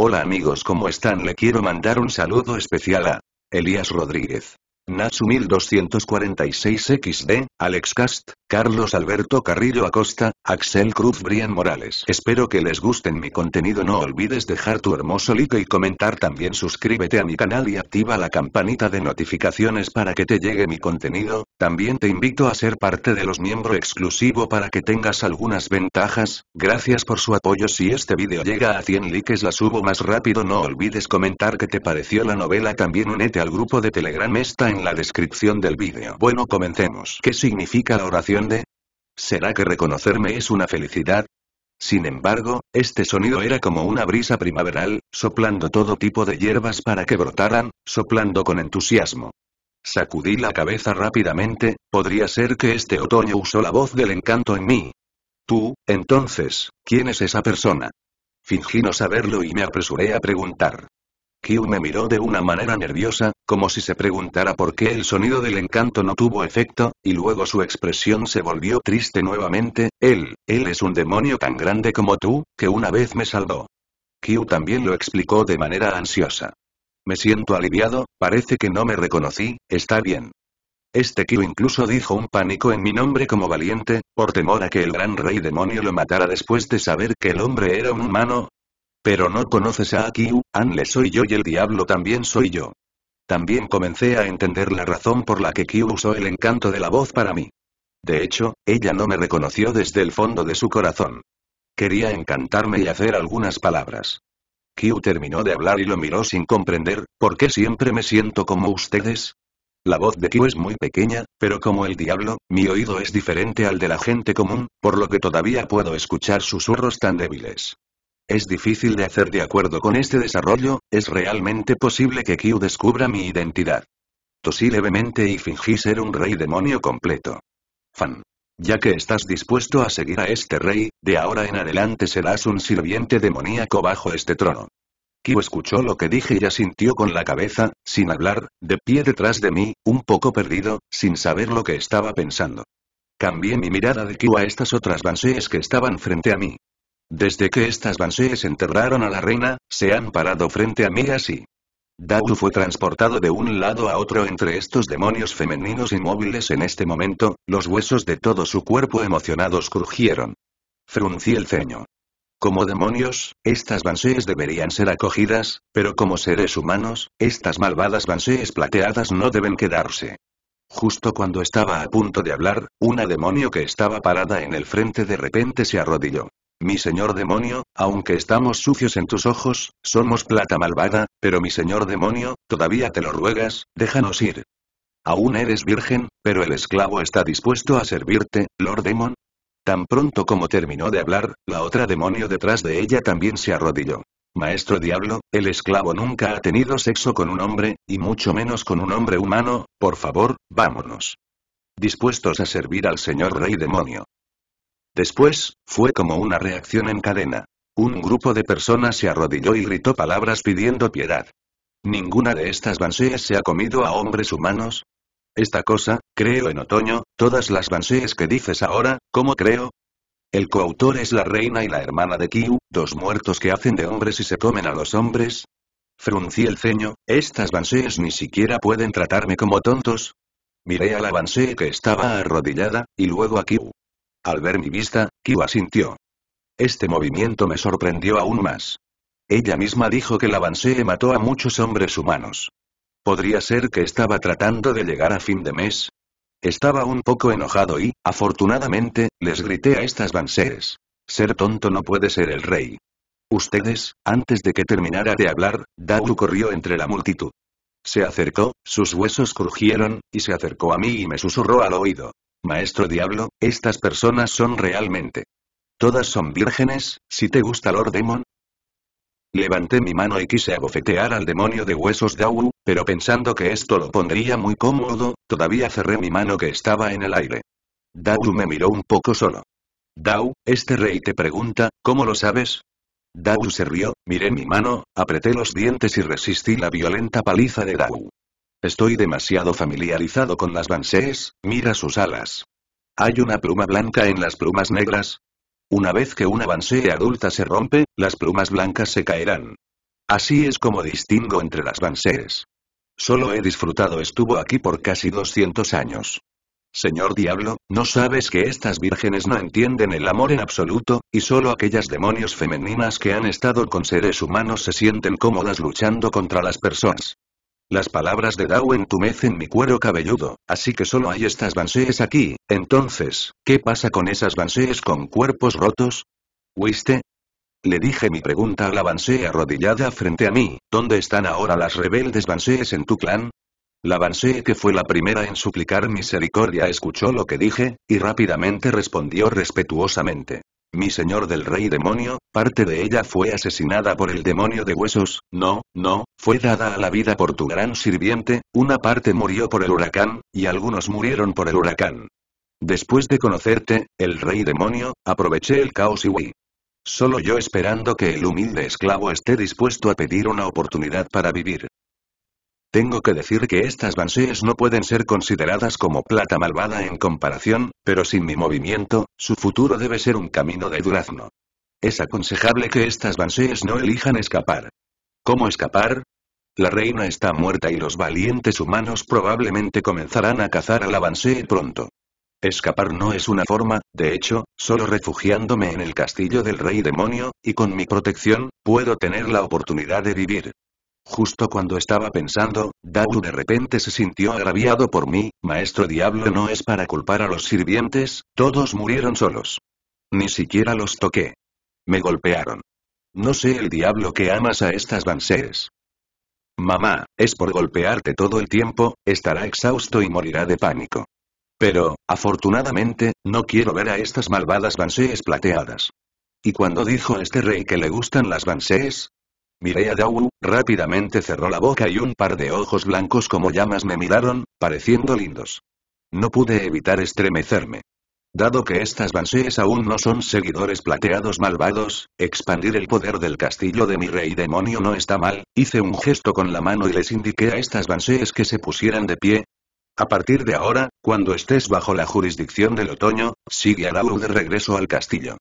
Hola amigos ¿cómo están? Le quiero mandar un saludo especial a Elías Rodríguez. Natsu 1246 XD, Alex Cast, Carlos Alberto Carrillo Acosta, Axel Cruz Brian Morales. Espero que les gusten mi contenido no olvides dejar tu hermoso like y comentar también suscríbete a mi canal y activa la campanita de notificaciones para que te llegue mi contenido, también te invito a ser parte de los miembro exclusivo para que tengas algunas ventajas, gracias por su apoyo si este video llega a 100 likes la subo más rápido no olvides comentar que te pareció la novela también únete al grupo de Telegram esta en la descripción del vídeo. Bueno comencemos. ¿Qué significa la oración de? ¿Será que reconocerme es una felicidad? Sin embargo, este sonido era como una brisa primaveral, soplando todo tipo de hierbas para que brotaran, soplando con entusiasmo. Sacudí la cabeza rápidamente, podría ser que este otoño usó la voz del encanto en mí. Tú, entonces, ¿quién es esa persona? Fingí no saberlo y me apresuré a preguntar. Kyu me miró de una manera nerviosa, como si se preguntara por qué el sonido del encanto no tuvo efecto, y luego su expresión se volvió triste nuevamente, él, él es un demonio tan grande como tú, que una vez me salvó. Kyu también lo explicó de manera ansiosa. Me siento aliviado, parece que no me reconocí, está bien. Este Kyu incluso dijo un pánico en mi nombre como valiente, por temor a que el gran rey demonio lo matara después de saber que el hombre era un humano, pero no conoces a Akiu, Anle soy yo y el diablo también soy yo. También comencé a entender la razón por la que Kyu usó el encanto de la voz para mí. De hecho, ella no me reconoció desde el fondo de su corazón. Quería encantarme y hacer algunas palabras. Kyu terminó de hablar y lo miró sin comprender, ¿por qué siempre me siento como ustedes? La voz de Kyu es muy pequeña, pero como el diablo, mi oído es diferente al de la gente común, por lo que todavía puedo escuchar susurros tan débiles. Es difícil de hacer de acuerdo con este desarrollo, es realmente posible que Kyu descubra mi identidad. Tosí levemente y fingí ser un rey demonio completo. Fan. Ya que estás dispuesto a seguir a este rey, de ahora en adelante serás un sirviente demoníaco bajo este trono. Kyu escuchó lo que dije y asintió con la cabeza, sin hablar, de pie detrás de mí, un poco perdido, sin saber lo que estaba pensando. Cambié mi mirada de Kyu a estas otras Banshees que estaban frente a mí. Desde que estas Banshees enterraron a la reina, se han parado frente a mí así. Daud fue transportado de un lado a otro entre estos demonios femeninos inmóviles en este momento, los huesos de todo su cuerpo emocionados crujieron. Fruncí el ceño. Como demonios, estas Banshees deberían ser acogidas, pero como seres humanos, estas malvadas Banshees plateadas no deben quedarse. Justo cuando estaba a punto de hablar, una demonio que estaba parada en el frente de repente se arrodilló. Mi señor demonio, aunque estamos sucios en tus ojos, somos plata malvada, pero mi señor demonio, todavía te lo ruegas, déjanos ir. Aún eres virgen, pero el esclavo está dispuesto a servirte, Lord Demon. Tan pronto como terminó de hablar, la otra demonio detrás de ella también se arrodilló. Maestro Diablo, el esclavo nunca ha tenido sexo con un hombre, y mucho menos con un hombre humano, por favor, vámonos. Dispuestos a servir al señor rey demonio. Después, fue como una reacción en cadena. Un grupo de personas se arrodilló y gritó palabras pidiendo piedad. Ninguna de estas Banshees se ha comido a hombres humanos, esta cosa, creo en otoño, todas las Banshees que dices ahora, ¿cómo creo? El coautor es la reina y la hermana de Kiu, dos muertos que hacen de hombres y se comen a los hombres. Fruncí el ceño, estas Banshees ni siquiera pueden tratarme como tontos. Miré a la Banshee que estaba arrodillada, y luego a Kiu. Al ver mi vista, Kyu asintió. Este movimiento me sorprendió aún más. Ella misma dijo que la Bansee mató a muchos hombres humanos. Podría ser que estaba tratando de llegar a fin de mes. Estaba un poco enojado y, afortunadamente, les grité a estas Bansees. Ser tonto no puede ser el rey. Ustedes, antes de que terminara de hablar, Dauru corrió entre la multitud. Se acercó, sus huesos crujieron, y se acercó a mí y me susurró al oído. Maestro Diablo, estas personas son realmente. Todas son vírgenes, si te gusta Lord Demon. Levanté mi mano y quise abofetear al demonio de huesos Dawu, pero pensando que esto lo pondría muy cómodo, todavía cerré mi mano que estaba en el aire. Dawu me miró un poco solo. dawu este rey te pregunta, ¿cómo lo sabes? dawu se rió, miré mi mano, apreté los dientes y resistí la violenta paliza de Dau. Estoy demasiado familiarizado con las Banshees, mira sus alas. ¿Hay una pluma blanca en las plumas negras? Una vez que una Banshee adulta se rompe, las plumas blancas se caerán. Así es como distingo entre las Banshees. Solo he disfrutado estuvo aquí por casi 200 años. Señor diablo, ¿no sabes que estas vírgenes no entienden el amor en absoluto, y solo aquellas demonios femeninas que han estado con seres humanos se sienten cómodas luchando contra las personas? Las palabras de Dao entumecen mi cuero cabelludo, así que solo hay estas vansees aquí, entonces, ¿qué pasa con esas vansees con cuerpos rotos? ¿Huiste? Le dije mi pregunta a la Banshee arrodillada frente a mí, ¿dónde están ahora las rebeldes vansees en tu clan? La Banshee que fue la primera en suplicar misericordia escuchó lo que dije, y rápidamente respondió respetuosamente. Mi señor del rey demonio, parte de ella fue asesinada por el demonio de huesos, no, no, fue dada a la vida por tu gran sirviente, una parte murió por el huracán, y algunos murieron por el huracán. Después de conocerte, el rey demonio, aproveché el caos y huí. Solo yo esperando que el humilde esclavo esté dispuesto a pedir una oportunidad para vivir. Tengo que decir que estas banshees no pueden ser consideradas como plata malvada en comparación, pero sin mi movimiento, su futuro debe ser un camino de durazno. Es aconsejable que estas banshees no elijan escapar. ¿Cómo escapar? La reina está muerta y los valientes humanos probablemente comenzarán a cazar a la banshee pronto. Escapar no es una forma, de hecho, solo refugiándome en el castillo del rey demonio, y con mi protección, puedo tener la oportunidad de vivir. Justo cuando estaba pensando, Dauru de repente se sintió agraviado por mí, maestro diablo no es para culpar a los sirvientes, todos murieron solos. Ni siquiera los toqué. Me golpearon. No sé el diablo que amas a estas Banshees. Mamá, es por golpearte todo el tiempo, estará exhausto y morirá de pánico. Pero, afortunadamente, no quiero ver a estas malvadas vansees plateadas. Y cuando dijo este rey que le gustan las vansees Miré a Dawu, rápidamente cerró la boca y un par de ojos blancos como llamas me miraron, pareciendo lindos. No pude evitar estremecerme. Dado que estas Banshees aún no son seguidores plateados malvados, expandir el poder del castillo de mi rey demonio no está mal, hice un gesto con la mano y les indiqué a estas Banshees que se pusieran de pie. A partir de ahora, cuando estés bajo la jurisdicción del otoño, sigue a Dawu de regreso al castillo.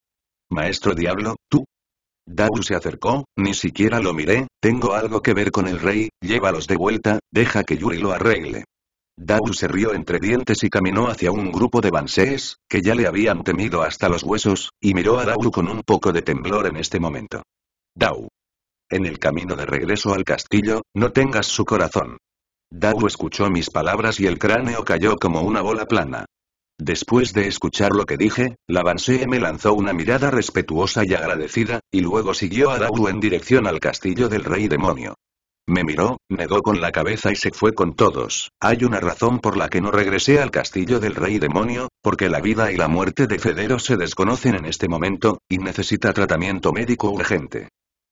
Maestro Diablo, tú, Dau se acercó, ni siquiera lo miré, tengo algo que ver con el rey, llévalos de vuelta, deja que Yuri lo arregle. Dau se rió entre dientes y caminó hacia un grupo de Banshees, que ya le habían temido hasta los huesos, y miró a Dau con un poco de temblor en este momento. Dau. En el camino de regreso al castillo, no tengas su corazón. Dau escuchó mis palabras y el cráneo cayó como una bola plana. Después de escuchar lo que dije, la y me lanzó una mirada respetuosa y agradecida, y luego siguió a Dauru en dirección al castillo del rey demonio. Me miró, negó con la cabeza y se fue con todos. Hay una razón por la que no regresé al castillo del rey demonio, porque la vida y la muerte de Federo se desconocen en este momento, y necesita tratamiento médico urgente.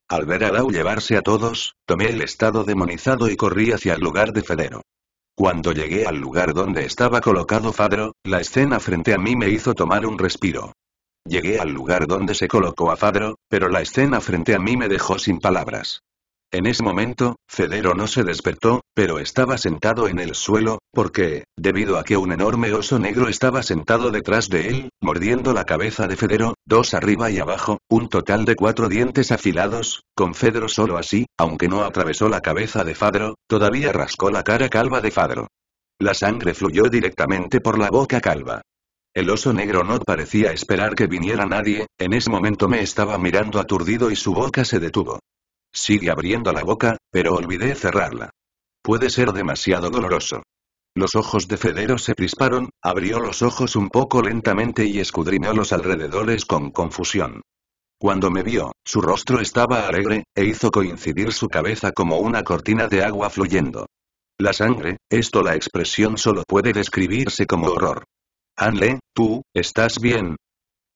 Al ver a Dao llevarse a todos, tomé el estado demonizado y corrí hacia el lugar de Federo. Cuando llegué al lugar donde estaba colocado Fadro, la escena frente a mí me hizo tomar un respiro. Llegué al lugar donde se colocó a Fadro, pero la escena frente a mí me dejó sin palabras. En ese momento, Federo no se despertó, pero estaba sentado en el suelo, porque, debido a que un enorme oso negro estaba sentado detrás de él, mordiendo la cabeza de Federo, dos arriba y abajo, un total de cuatro dientes afilados, con Fedro solo así, aunque no atravesó la cabeza de Fadro, todavía rascó la cara calva de Fadro. La sangre fluyó directamente por la boca calva. El oso negro no parecía esperar que viniera nadie, en ese momento me estaba mirando aturdido y su boca se detuvo. Sigue abriendo la boca, pero olvidé cerrarla. Puede ser demasiado doloroso. Los ojos de Federo se prisparon, abrió los ojos un poco lentamente y escudriñó los alrededores con confusión. Cuando me vio, su rostro estaba alegre, e hizo coincidir su cabeza como una cortina de agua fluyendo. La sangre, esto la expresión solo puede describirse como horror. Anle, tú, ¿estás bien?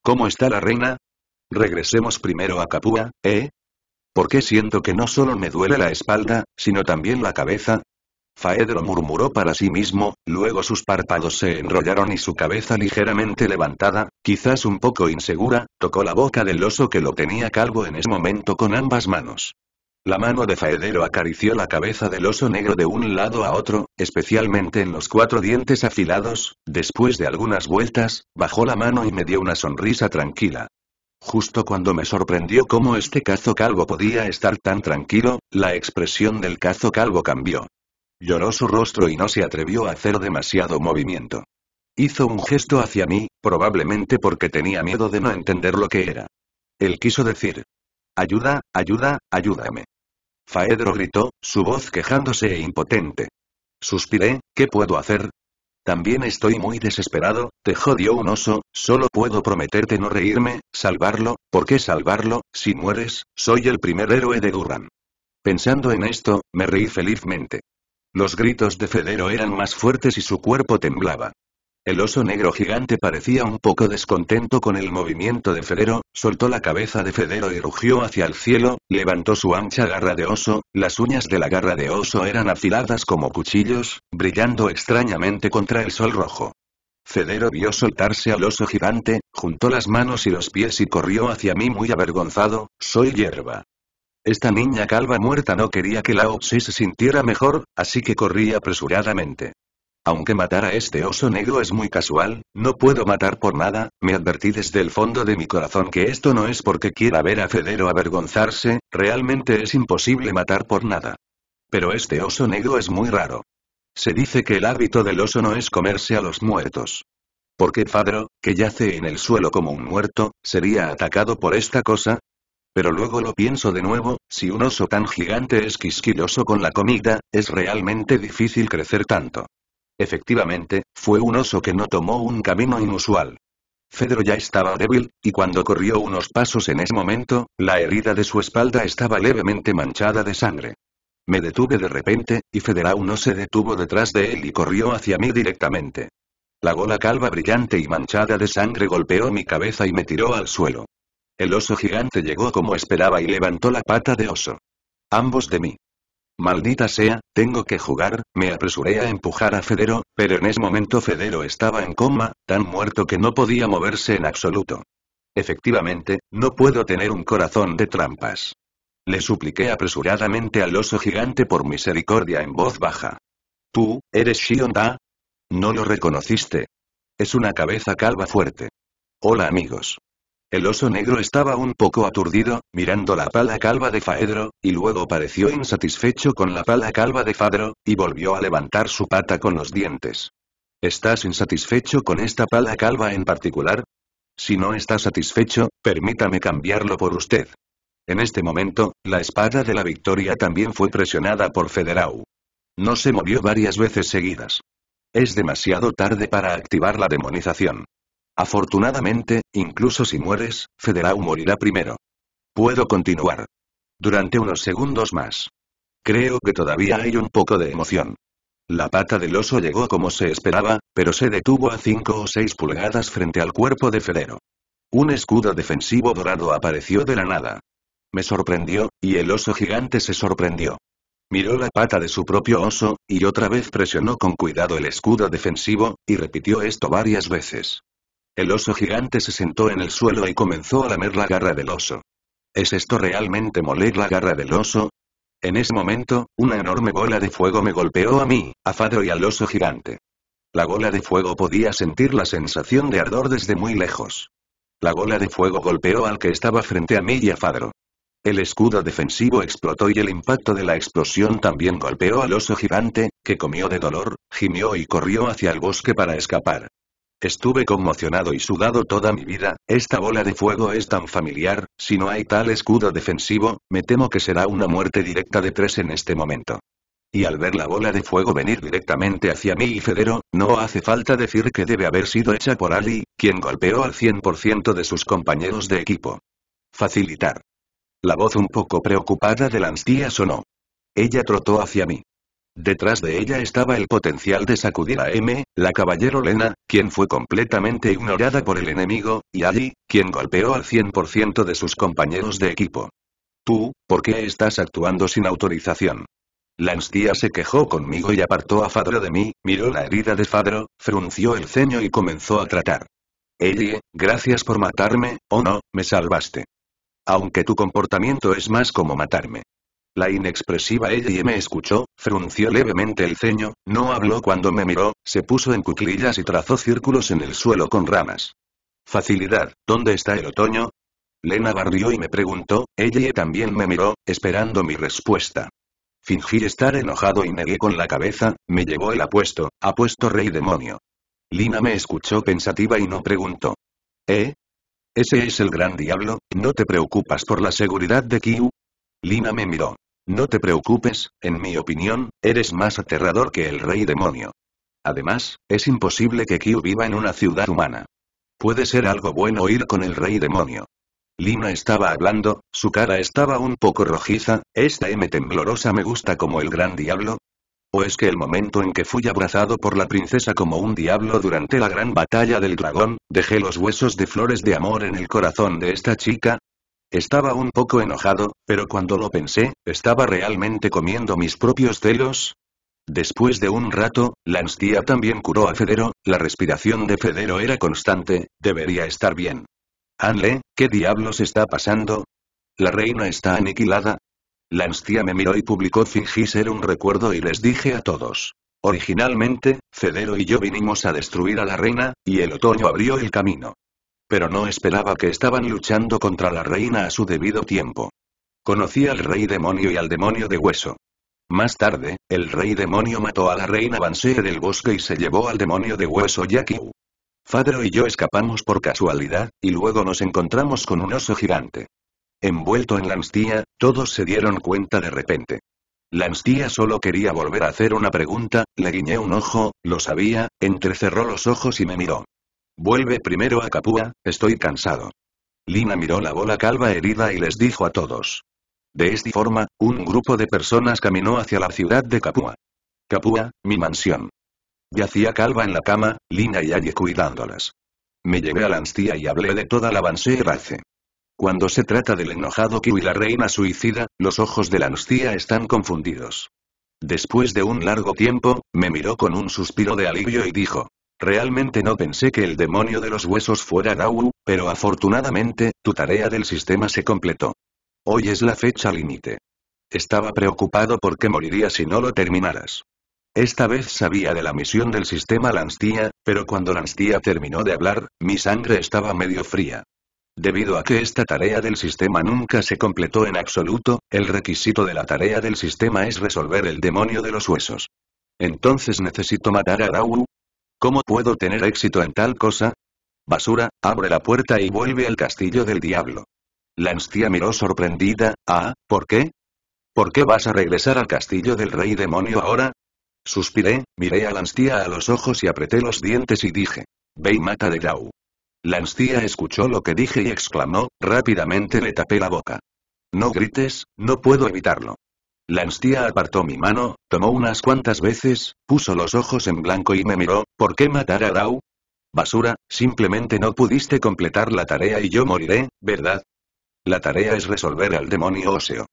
¿Cómo está la reina? Regresemos primero a Capua, ¿eh? ¿Por qué siento que no solo me duele la espalda, sino también la cabeza? Faedro murmuró para sí mismo, luego sus párpados se enrollaron y su cabeza ligeramente levantada, quizás un poco insegura, tocó la boca del oso que lo tenía calvo en ese momento con ambas manos. La mano de Faedero acarició la cabeza del oso negro de un lado a otro, especialmente en los cuatro dientes afilados, después de algunas vueltas, bajó la mano y me dio una sonrisa tranquila. Justo cuando me sorprendió cómo este cazo calvo podía estar tan tranquilo, la expresión del cazo calvo cambió. Lloró su rostro y no se atrevió a hacer demasiado movimiento. Hizo un gesto hacia mí, probablemente porque tenía miedo de no entender lo que era. Él quiso decir. Ayuda, ayuda, ayúdame. Faedro gritó, su voz quejándose e impotente. Suspiré, ¿qué puedo hacer? También estoy muy desesperado, te jodió un oso, solo puedo prometerte no reírme, salvarlo, ¿por qué salvarlo? Si mueres, soy el primer héroe de Durham. Pensando en esto, me reí felizmente. Los gritos de Federo eran más fuertes y su cuerpo temblaba. El oso negro gigante parecía un poco descontento con el movimiento de Federo, soltó la cabeza de Federo y rugió hacia el cielo, levantó su ancha garra de oso, las uñas de la garra de oso eran afiladas como cuchillos, brillando extrañamente contra el sol rojo. Federo vio soltarse al oso gigante, juntó las manos y los pies y corrió hacia mí muy avergonzado, soy hierba. Esta niña calva muerta no quería que la Tse se sintiera mejor, así que corría apresuradamente. Aunque matar a este oso negro es muy casual, no puedo matar por nada, me advertí desde el fondo de mi corazón que esto no es porque quiera ver a Federo avergonzarse, realmente es imposible matar por nada. Pero este oso negro es muy raro. Se dice que el hábito del oso no es comerse a los muertos. ¿Por qué Fadro, que yace en el suelo como un muerto, sería atacado por esta cosa? Pero luego lo pienso de nuevo, si un oso tan gigante es quisquiloso con la comida, es realmente difícil crecer tanto. Efectivamente, fue un oso que no tomó un camino inusual. Fedro ya estaba débil, y cuando corrió unos pasos en ese momento, la herida de su espalda estaba levemente manchada de sangre. Me detuve de repente, y Federau no se detuvo detrás de él y corrió hacia mí directamente. La gola calva brillante y manchada de sangre golpeó mi cabeza y me tiró al suelo. El oso gigante llegó como esperaba y levantó la pata de oso. Ambos de mí. Maldita sea, tengo que jugar, me apresuré a empujar a Federo, pero en ese momento Federo estaba en coma, tan muerto que no podía moverse en absoluto. Efectivamente, no puedo tener un corazón de trampas. Le supliqué apresuradamente al oso gigante por misericordia en voz baja. ¿Tú, eres Shionda? ¿No lo reconociste? Es una cabeza calva fuerte. Hola amigos. El oso negro estaba un poco aturdido, mirando la pala calva de Faedro, y luego pareció insatisfecho con la pala calva de Fadro, y volvió a levantar su pata con los dientes. ¿Estás insatisfecho con esta pala calva en particular? Si no está satisfecho, permítame cambiarlo por usted. En este momento, la espada de la victoria también fue presionada por Federau. No se movió varias veces seguidas. Es demasiado tarde para activar la demonización. Afortunadamente, incluso si mueres, Federau morirá primero. Puedo continuar. Durante unos segundos más. Creo que todavía hay un poco de emoción. La pata del oso llegó como se esperaba, pero se detuvo a cinco o seis pulgadas frente al cuerpo de Federo. Un escudo defensivo dorado apareció de la nada. Me sorprendió, y el oso gigante se sorprendió. Miró la pata de su propio oso, y otra vez presionó con cuidado el escudo defensivo, y repitió esto varias veces. El oso gigante se sentó en el suelo y comenzó a lamer la garra del oso. ¿Es esto realmente moler la garra del oso? En ese momento, una enorme bola de fuego me golpeó a mí, a Fadro y al oso gigante. La bola de fuego podía sentir la sensación de ardor desde muy lejos. La bola de fuego golpeó al que estaba frente a mí y a Fadro. El escudo defensivo explotó y el impacto de la explosión también golpeó al oso gigante, que comió de dolor, gimió y corrió hacia el bosque para escapar. Estuve conmocionado y sudado toda mi vida, esta bola de fuego es tan familiar, si no hay tal escudo defensivo, me temo que será una muerte directa de tres en este momento. Y al ver la bola de fuego venir directamente hacia mí y Federo, no hace falta decir que debe haber sido hecha por Ali, quien golpeó al 100% de sus compañeros de equipo. Facilitar. La voz un poco preocupada de o sonó. Ella trotó hacia mí. Detrás de ella estaba el potencial de sacudir a M, la caballero Lena, quien fue completamente ignorada por el enemigo, y Ali, quien golpeó al 100% de sus compañeros de equipo. Tú, ¿por qué estás actuando sin autorización? Lance se quejó conmigo y apartó a Fadro de mí, miró la herida de Fadro, frunció el ceño y comenzó a tratar. Ellie, gracias por matarme, o no, me salvaste. Aunque tu comportamiento es más como matarme. La inexpresiva ella me escuchó, frunció levemente el ceño, no habló cuando me miró, se puso en cuclillas y trazó círculos en el suelo con ramas. Facilidad, ¿dónde está el otoño? Lena barrió y me preguntó, ella también me miró, esperando mi respuesta. Fingí estar enojado y negué con la cabeza, me llevó el apuesto, apuesto rey demonio. Lina me escuchó pensativa y no preguntó. ¿Eh? Ese es el gran diablo, ¿no te preocupas por la seguridad de Kiu? Lina me miró. No te preocupes, en mi opinión, eres más aterrador que el rey demonio. Además, es imposible que Kyu viva en una ciudad humana. Puede ser algo bueno ir con el rey demonio. Lina estaba hablando, su cara estaba un poco rojiza, esta M temblorosa me gusta como el gran diablo. ¿O es que el momento en que fui abrazado por la princesa como un diablo durante la gran batalla del dragón, dejé los huesos de flores de amor en el corazón de esta chica? Estaba un poco enojado, pero cuando lo pensé, ¿estaba realmente comiendo mis propios celos? Después de un rato, Lanstia también curó a Federo, la respiración de Federo era constante, debería estar bien. Anle, ¿qué diablos está pasando? ¿La reina está aniquilada? Lanstia me miró y publicó fingí ser un recuerdo y les dije a todos. Originalmente, Federo y yo vinimos a destruir a la reina, y el otoño abrió el camino. Pero no esperaba que estaban luchando contra la reina a su debido tiempo. Conocí al rey demonio y al demonio de hueso. Más tarde, el rey demonio mató a la reina Banshee del bosque y se llevó al demonio de hueso Yakiu. Fadro y yo escapamos por casualidad, y luego nos encontramos con un oso gigante. Envuelto en la anstía, todos se dieron cuenta de repente. La anstía solo quería volver a hacer una pregunta, le guiñé un ojo, lo sabía, entrecerró los ojos y me miró. Vuelve primero a Capua, estoy cansado. Lina miró la bola calva herida y les dijo a todos. De esta forma, un grupo de personas caminó hacia la ciudad de Capua. Capua, mi mansión. Yacía calva en la cama, Lina y Aye cuidándolas. Me llevé a la anstía y hablé de toda la y Race. Cuando se trata del enojado Q y la reina suicida, los ojos de la anstía están confundidos. Después de un largo tiempo, me miró con un suspiro de alivio y dijo, Realmente no pensé que el demonio de los huesos fuera Raúl, pero afortunadamente, tu tarea del sistema se completó. Hoy es la fecha límite. Estaba preocupado porque moriría si no lo terminaras. Esta vez sabía de la misión del sistema Lanstia, pero cuando Lanstia terminó de hablar, mi sangre estaba medio fría. Debido a que esta tarea del sistema nunca se completó en absoluto, el requisito de la tarea del sistema es resolver el demonio de los huesos. Entonces necesito matar a Raúl, ¿Cómo puedo tener éxito en tal cosa? Basura, abre la puerta y vuelve al castillo del diablo. La miró sorprendida, ah, ¿por qué? ¿Por qué vas a regresar al castillo del rey demonio ahora? Suspiré, miré a la a los ojos y apreté los dientes y dije, ve y mata de Gau. La escuchó lo que dije y exclamó, rápidamente le tapé la boca. No grites, no puedo evitarlo. Anstía apartó mi mano, tomó unas cuantas veces, puso los ojos en blanco y me miró, ¿por qué matar a Dao? Basura, simplemente no pudiste completar la tarea y yo moriré, ¿verdad? La tarea es resolver al demonio óseo.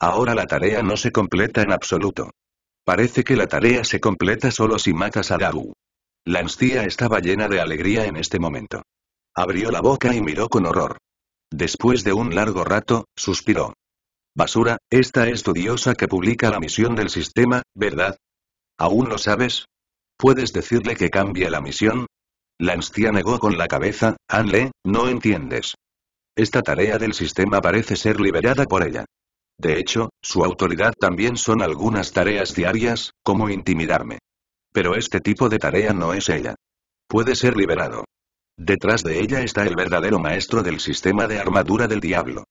Ahora la tarea no se completa en absoluto. Parece que la tarea se completa solo si matas a La Lanstía estaba llena de alegría en este momento. Abrió la boca y miró con horror. Después de un largo rato, suspiró. Basura, esta estudiosa que publica la misión del sistema, ¿verdad? ¿Aún lo sabes? ¿Puedes decirle que cambie la misión? Lancia negó con la cabeza, Anle, no entiendes. Esta tarea del sistema parece ser liberada por ella. De hecho, su autoridad también son algunas tareas diarias, como intimidarme. Pero este tipo de tarea no es ella. Puede ser liberado. Detrás de ella está el verdadero maestro del sistema de armadura del diablo.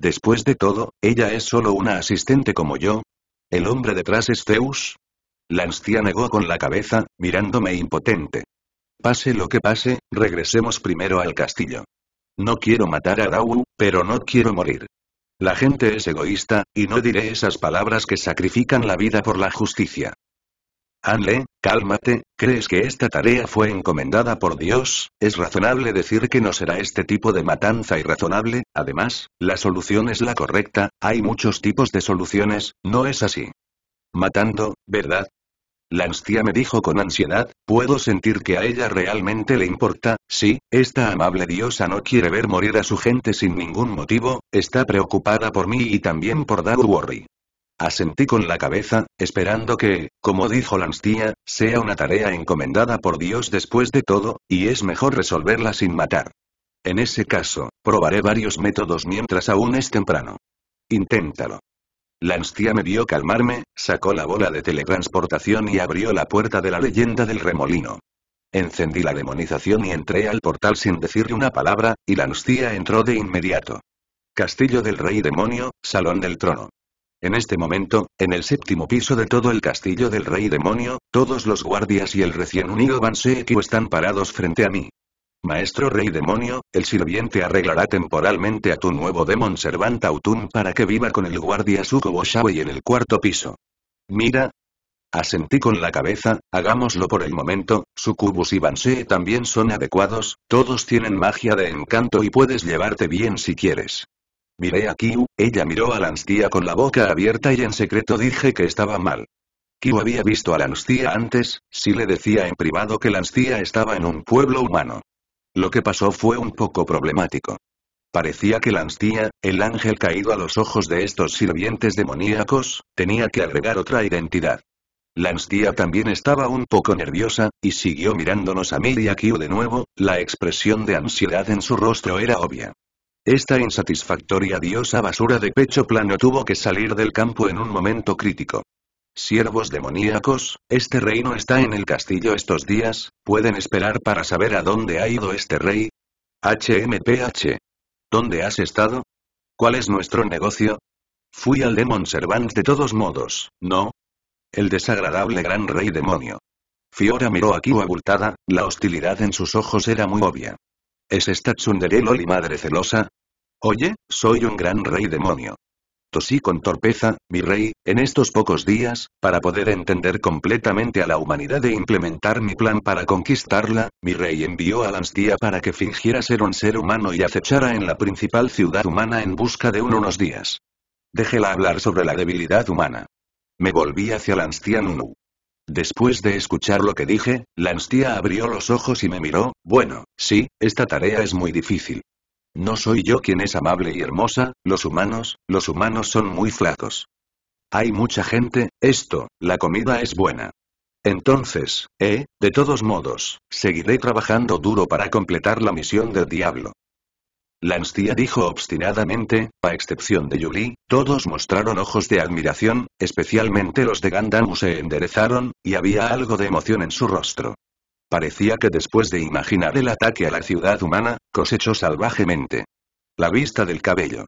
Después de todo, ella es solo una asistente como yo. ¿El hombre detrás es Zeus? La negó con la cabeza, mirándome impotente. Pase lo que pase, regresemos primero al castillo. No quiero matar a Raúl, pero no quiero morir. La gente es egoísta, y no diré esas palabras que sacrifican la vida por la justicia. Anle, cálmate, ¿crees que esta tarea fue encomendada por Dios? Es razonable decir que no será este tipo de matanza irrazonable, además, la solución es la correcta, hay muchos tipos de soluciones, no es así. Matando, ¿verdad? La me dijo con ansiedad, puedo sentir que a ella realmente le importa, sí, esta amable diosa no quiere ver morir a su gente sin ningún motivo, está preocupada por mí y también por Worry. Asentí con la cabeza, esperando que, como dijo Lanstia, sea una tarea encomendada por Dios después de todo, y es mejor resolverla sin matar. En ese caso, probaré varios métodos mientras aún es temprano. Inténtalo. Lanstia me vio calmarme, sacó la bola de teletransportación y abrió la puerta de la leyenda del remolino. Encendí la demonización y entré al portal sin decirle una palabra, y Lanstia entró de inmediato. Castillo del Rey Demonio, Salón del Trono. En este momento, en el séptimo piso de todo el castillo del rey demonio, todos los guardias y el recién unido que están parados frente a mí. Maestro rey demonio, el sirviente arreglará temporalmente a tu nuevo demon servant Autun para que viva con el guardia Sukubo y en el cuarto piso. Mira, Asentí con la cabeza, hagámoslo por el momento, Sukubus y Bansee también son adecuados, todos tienen magia de encanto y puedes llevarte bien si quieres. Miré a Kiu, ella miró a la con la boca abierta y en secreto dije que estaba mal. Kiu había visto a la antes, si le decía en privado que la estaba en un pueblo humano. Lo que pasó fue un poco problemático. Parecía que la el ángel caído a los ojos de estos sirvientes demoníacos, tenía que agregar otra identidad. La también estaba un poco nerviosa, y siguió mirándonos a mí y a Kiu de nuevo, la expresión de ansiedad en su rostro era obvia. Esta insatisfactoria diosa basura de pecho plano tuvo que salir del campo en un momento crítico. Siervos demoníacos, este reino está en el castillo estos días, ¿pueden esperar para saber a dónde ha ido este rey? HMPH. ¿Dónde has estado? ¿Cuál es nuestro negocio? Fui al Demon Servant de todos modos, ¿no? El desagradable gran rey demonio. Fiora miró a abultada, la hostilidad en sus ojos era muy obvia. ¿Es esta Tsundere Loli madre celosa? Oye, soy un gran rey demonio. Tosí con torpeza, mi rey, en estos pocos días, para poder entender completamente a la humanidad e implementar mi plan para conquistarla, mi rey envió a Lanstia para que fingiera ser un ser humano y acechara en la principal ciudad humana en busca de un unos días. Déjela hablar sobre la debilidad humana. Me volví hacia Lanstia Nunu. Después de escuchar lo que dije, Lanstia abrió los ojos y me miró, bueno, sí, esta tarea es muy difícil. No soy yo quien es amable y hermosa, los humanos, los humanos son muy flacos. Hay mucha gente, esto, la comida es buena. Entonces, eh, de todos modos, seguiré trabajando duro para completar la misión del diablo. Lanstia dijo obstinadamente, a excepción de Yuri, todos mostraron ojos de admiración, especialmente los de Gandamu se enderezaron, y había algo de emoción en su rostro. Parecía que después de imaginar el ataque a la ciudad humana, cosechó salvajemente. La vista del cabello.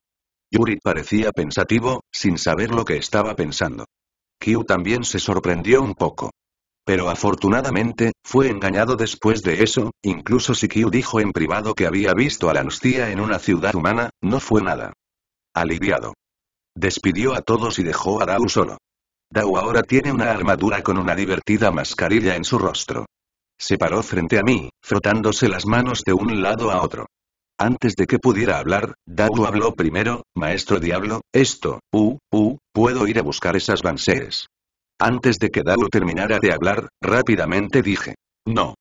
Yuri parecía pensativo, sin saber lo que estaba pensando. Kyu también se sorprendió un poco. Pero afortunadamente, fue engañado después de eso, incluso si Kyu dijo en privado que había visto a la en una ciudad humana, no fue nada. Aliviado. Despidió a todos y dejó a Dao solo. Dao ahora tiene una armadura con una divertida mascarilla en su rostro. Se paró frente a mí, frotándose las manos de un lado a otro. Antes de que pudiera hablar, Dao habló primero, Maestro Diablo, esto, uh, uh, puedo ir a buscar esas banseres. Antes de que Dao terminara de hablar, rápidamente dije. No.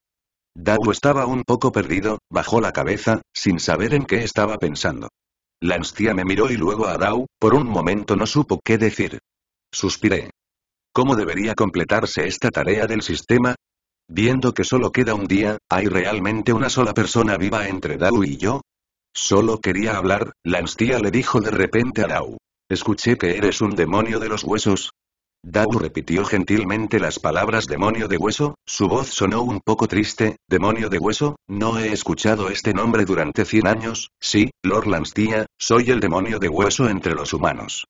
Dao estaba un poco perdido, bajó la cabeza, sin saber en qué estaba pensando. La me miró y luego a Dao, por un momento no supo qué decir. Suspiré. ¿Cómo debería completarse esta tarea del sistema? Viendo que solo queda un día, ¿hay realmente una sola persona viva entre Dao y yo? Solo quería hablar, la le dijo de repente a Dao. Escuché que eres un demonio de los huesos, Dabu repitió gentilmente las palabras demonio de hueso, su voz sonó un poco triste, demonio de hueso, no he escuchado este nombre durante 100 años, sí, Lord Lanstia, soy el demonio de hueso entre los humanos.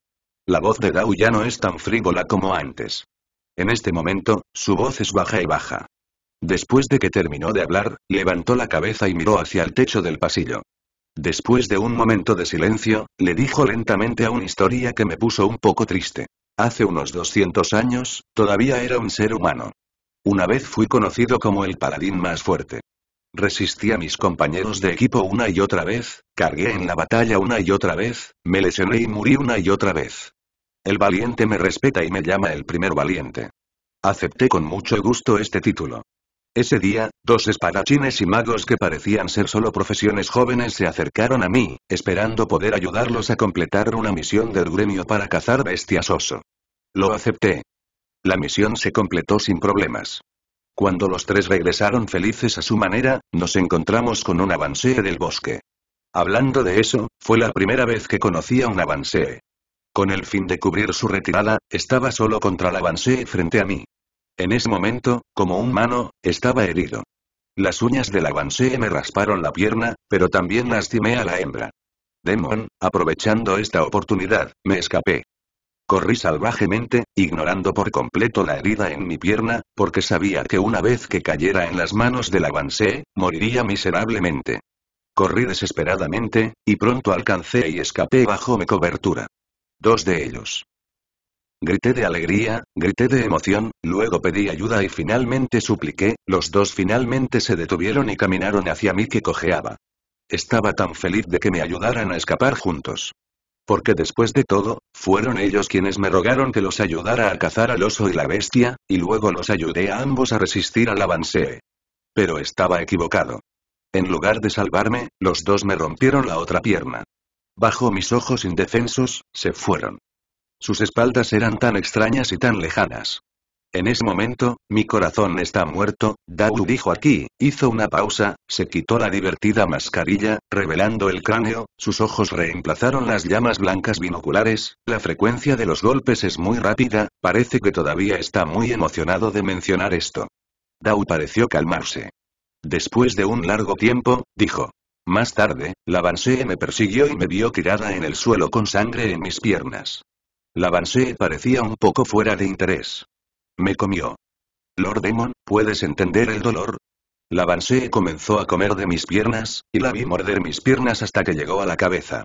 La voz de Dau ya no es tan frívola como antes. En este momento, su voz es baja y baja. Después de que terminó de hablar, levantó la cabeza y miró hacia el techo del pasillo. Después de un momento de silencio, le dijo lentamente a una historia que me puso un poco triste. Hace unos 200 años, todavía era un ser humano. Una vez fui conocido como el paladín más fuerte. Resistí a mis compañeros de equipo una y otra vez, cargué en la batalla una y otra vez, me lesioné y morí una y otra vez. El valiente me respeta y me llama el primer valiente. Acepté con mucho gusto este título. Ese día, dos espadachines y magos que parecían ser solo profesiones jóvenes se acercaron a mí, esperando poder ayudarlos a completar una misión del gremio para cazar bestias oso. Lo acepté. La misión se completó sin problemas. Cuando los tres regresaron felices a su manera, nos encontramos con un avancee del bosque. Hablando de eso, fue la primera vez que conocí a un avancee. Con el fin de cubrir su retirada, estaba solo contra el avance frente a mí. En ese momento, como un mano, estaba herido. Las uñas del avance me rasparon la pierna, pero también lastimé a la hembra. Demon, aprovechando esta oportunidad, me escapé. Corrí salvajemente, ignorando por completo la herida en mi pierna, porque sabía que una vez que cayera en las manos del avancé, moriría miserablemente. Corrí desesperadamente, y pronto alcancé y escapé bajo mi cobertura. Dos de ellos. Grité de alegría, grité de emoción, luego pedí ayuda y finalmente supliqué, los dos finalmente se detuvieron y caminaron hacia mí que cojeaba. Estaba tan feliz de que me ayudaran a escapar juntos. Porque después de todo, fueron ellos quienes me rogaron que los ayudara a cazar al oso y la bestia, y luego los ayudé a ambos a resistir al avance. Pero estaba equivocado. En lugar de salvarme, los dos me rompieron la otra pierna. Bajo mis ojos indefensos, se fueron. Sus espaldas eran tan extrañas y tan lejanas. En ese momento, mi corazón está muerto, Dao dijo aquí, hizo una pausa, se quitó la divertida mascarilla, revelando el cráneo, sus ojos reemplazaron las llamas blancas binoculares, la frecuencia de los golpes es muy rápida, parece que todavía está muy emocionado de mencionar esto. Dao pareció calmarse. Después de un largo tiempo, dijo. Más tarde, la me persiguió y me vio tirada en el suelo con sangre en mis piernas. La parecía un poco fuera de interés. Me comió. Lord Demon, ¿puedes entender el dolor? La y comenzó a comer de mis piernas, y la vi morder mis piernas hasta que llegó a la cabeza.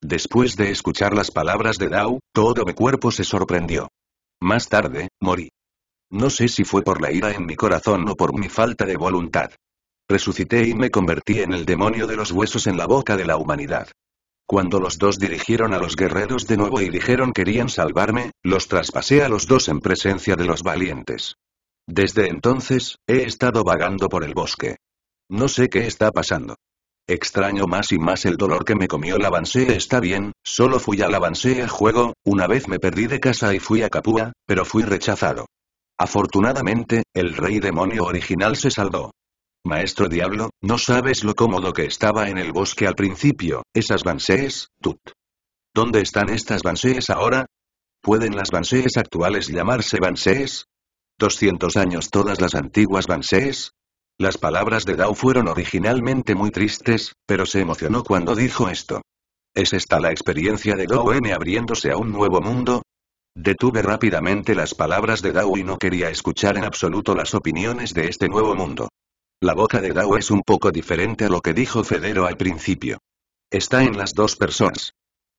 Después de escuchar las palabras de Dao, todo mi cuerpo se sorprendió. Más tarde, morí. No sé si fue por la ira en mi corazón o por mi falta de voluntad. Resucité y me convertí en el demonio de los huesos en la boca de la humanidad. Cuando los dos dirigieron a los guerreros de nuevo y dijeron querían salvarme, los traspasé a los dos en presencia de los valientes. Desde entonces, he estado vagando por el bosque. No sé qué está pasando. Extraño más y más el dolor que me comió la Bansea está bien, solo fui a la a juego, una vez me perdí de casa y fui a Capua, pero fui rechazado. Afortunadamente, el rey demonio original se saldó. Maestro Diablo, no sabes lo cómodo que estaba en el bosque al principio, esas bansees, tut. ¿Dónde están estas bansees ahora? ¿Pueden las bansees actuales llamarse bansees? ¿200 años todas las antiguas bansees? Las palabras de Dao fueron originalmente muy tristes, pero se emocionó cuando dijo esto. ¿Es esta la experiencia de Dao N abriéndose a un nuevo mundo? Detuve rápidamente las palabras de Dao y no quería escuchar en absoluto las opiniones de este nuevo mundo. La boca de Dao es un poco diferente a lo que dijo Federo al principio. Está en las dos personas.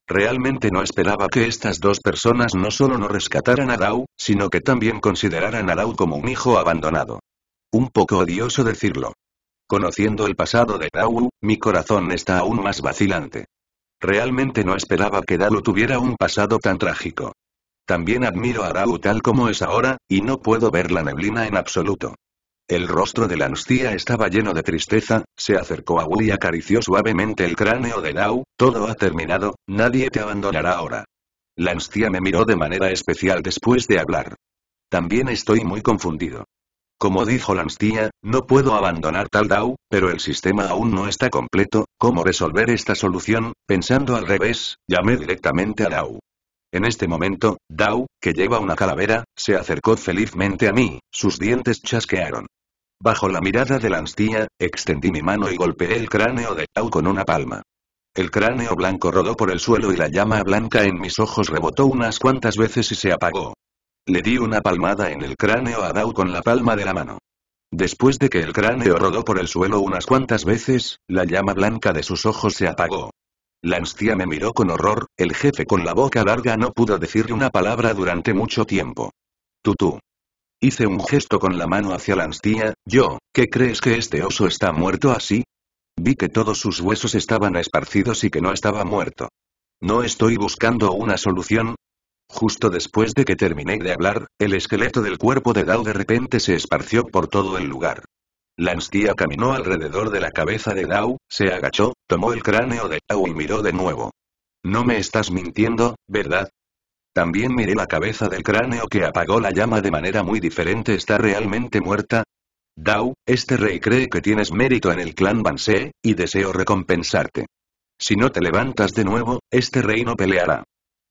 Realmente no esperaba que estas dos personas no solo no rescataran a Dao, sino que también consideraran a Dao como un hijo abandonado. Un poco odioso decirlo. Conociendo el pasado de Dao, mi corazón está aún más vacilante. Realmente no esperaba que Dao tuviera un pasado tan trágico. También admiro a Dao tal como es ahora, y no puedo ver la neblina en absoluto. El rostro de la estaba lleno de tristeza, se acercó a Wu y acarició suavemente el cráneo de Dao, todo ha terminado, nadie te abandonará ahora. La me miró de manera especial después de hablar. También estoy muy confundido. Como dijo Lanstia, no puedo abandonar tal DAO, pero el sistema aún no está completo, ¿cómo resolver esta solución? Pensando al revés, llamé directamente a DAO. En este momento, DAO, que lleva una calavera, se acercó felizmente a mí, sus dientes chasquearon. Bajo la mirada de Lanstia, extendí mi mano y golpeé el cráneo de Tau con una palma. El cráneo blanco rodó por el suelo y la llama blanca en mis ojos rebotó unas cuantas veces y se apagó. Le di una palmada en el cráneo a Dao con la palma de la mano. Después de que el cráneo rodó por el suelo unas cuantas veces, la llama blanca de sus ojos se apagó. Lanstia me miró con horror, el jefe con la boca larga no pudo decirle una palabra durante mucho tiempo. Tutú. Hice un gesto con la mano hacia la anstía, yo, ¿qué crees que este oso está muerto así? Vi que todos sus huesos estaban esparcidos y que no estaba muerto. No estoy buscando una solución. Justo después de que terminé de hablar, el esqueleto del cuerpo de Dao de repente se esparció por todo el lugar. La anstía caminó alrededor de la cabeza de Dao, se agachó, tomó el cráneo de Dao y miró de nuevo. No me estás mintiendo, ¿verdad? También miré la cabeza del cráneo que apagó la llama de manera muy diferente. ¿Está realmente muerta? Dao, este rey cree que tienes mérito en el clan banse y deseo recompensarte. Si no te levantas de nuevo, este rey no peleará.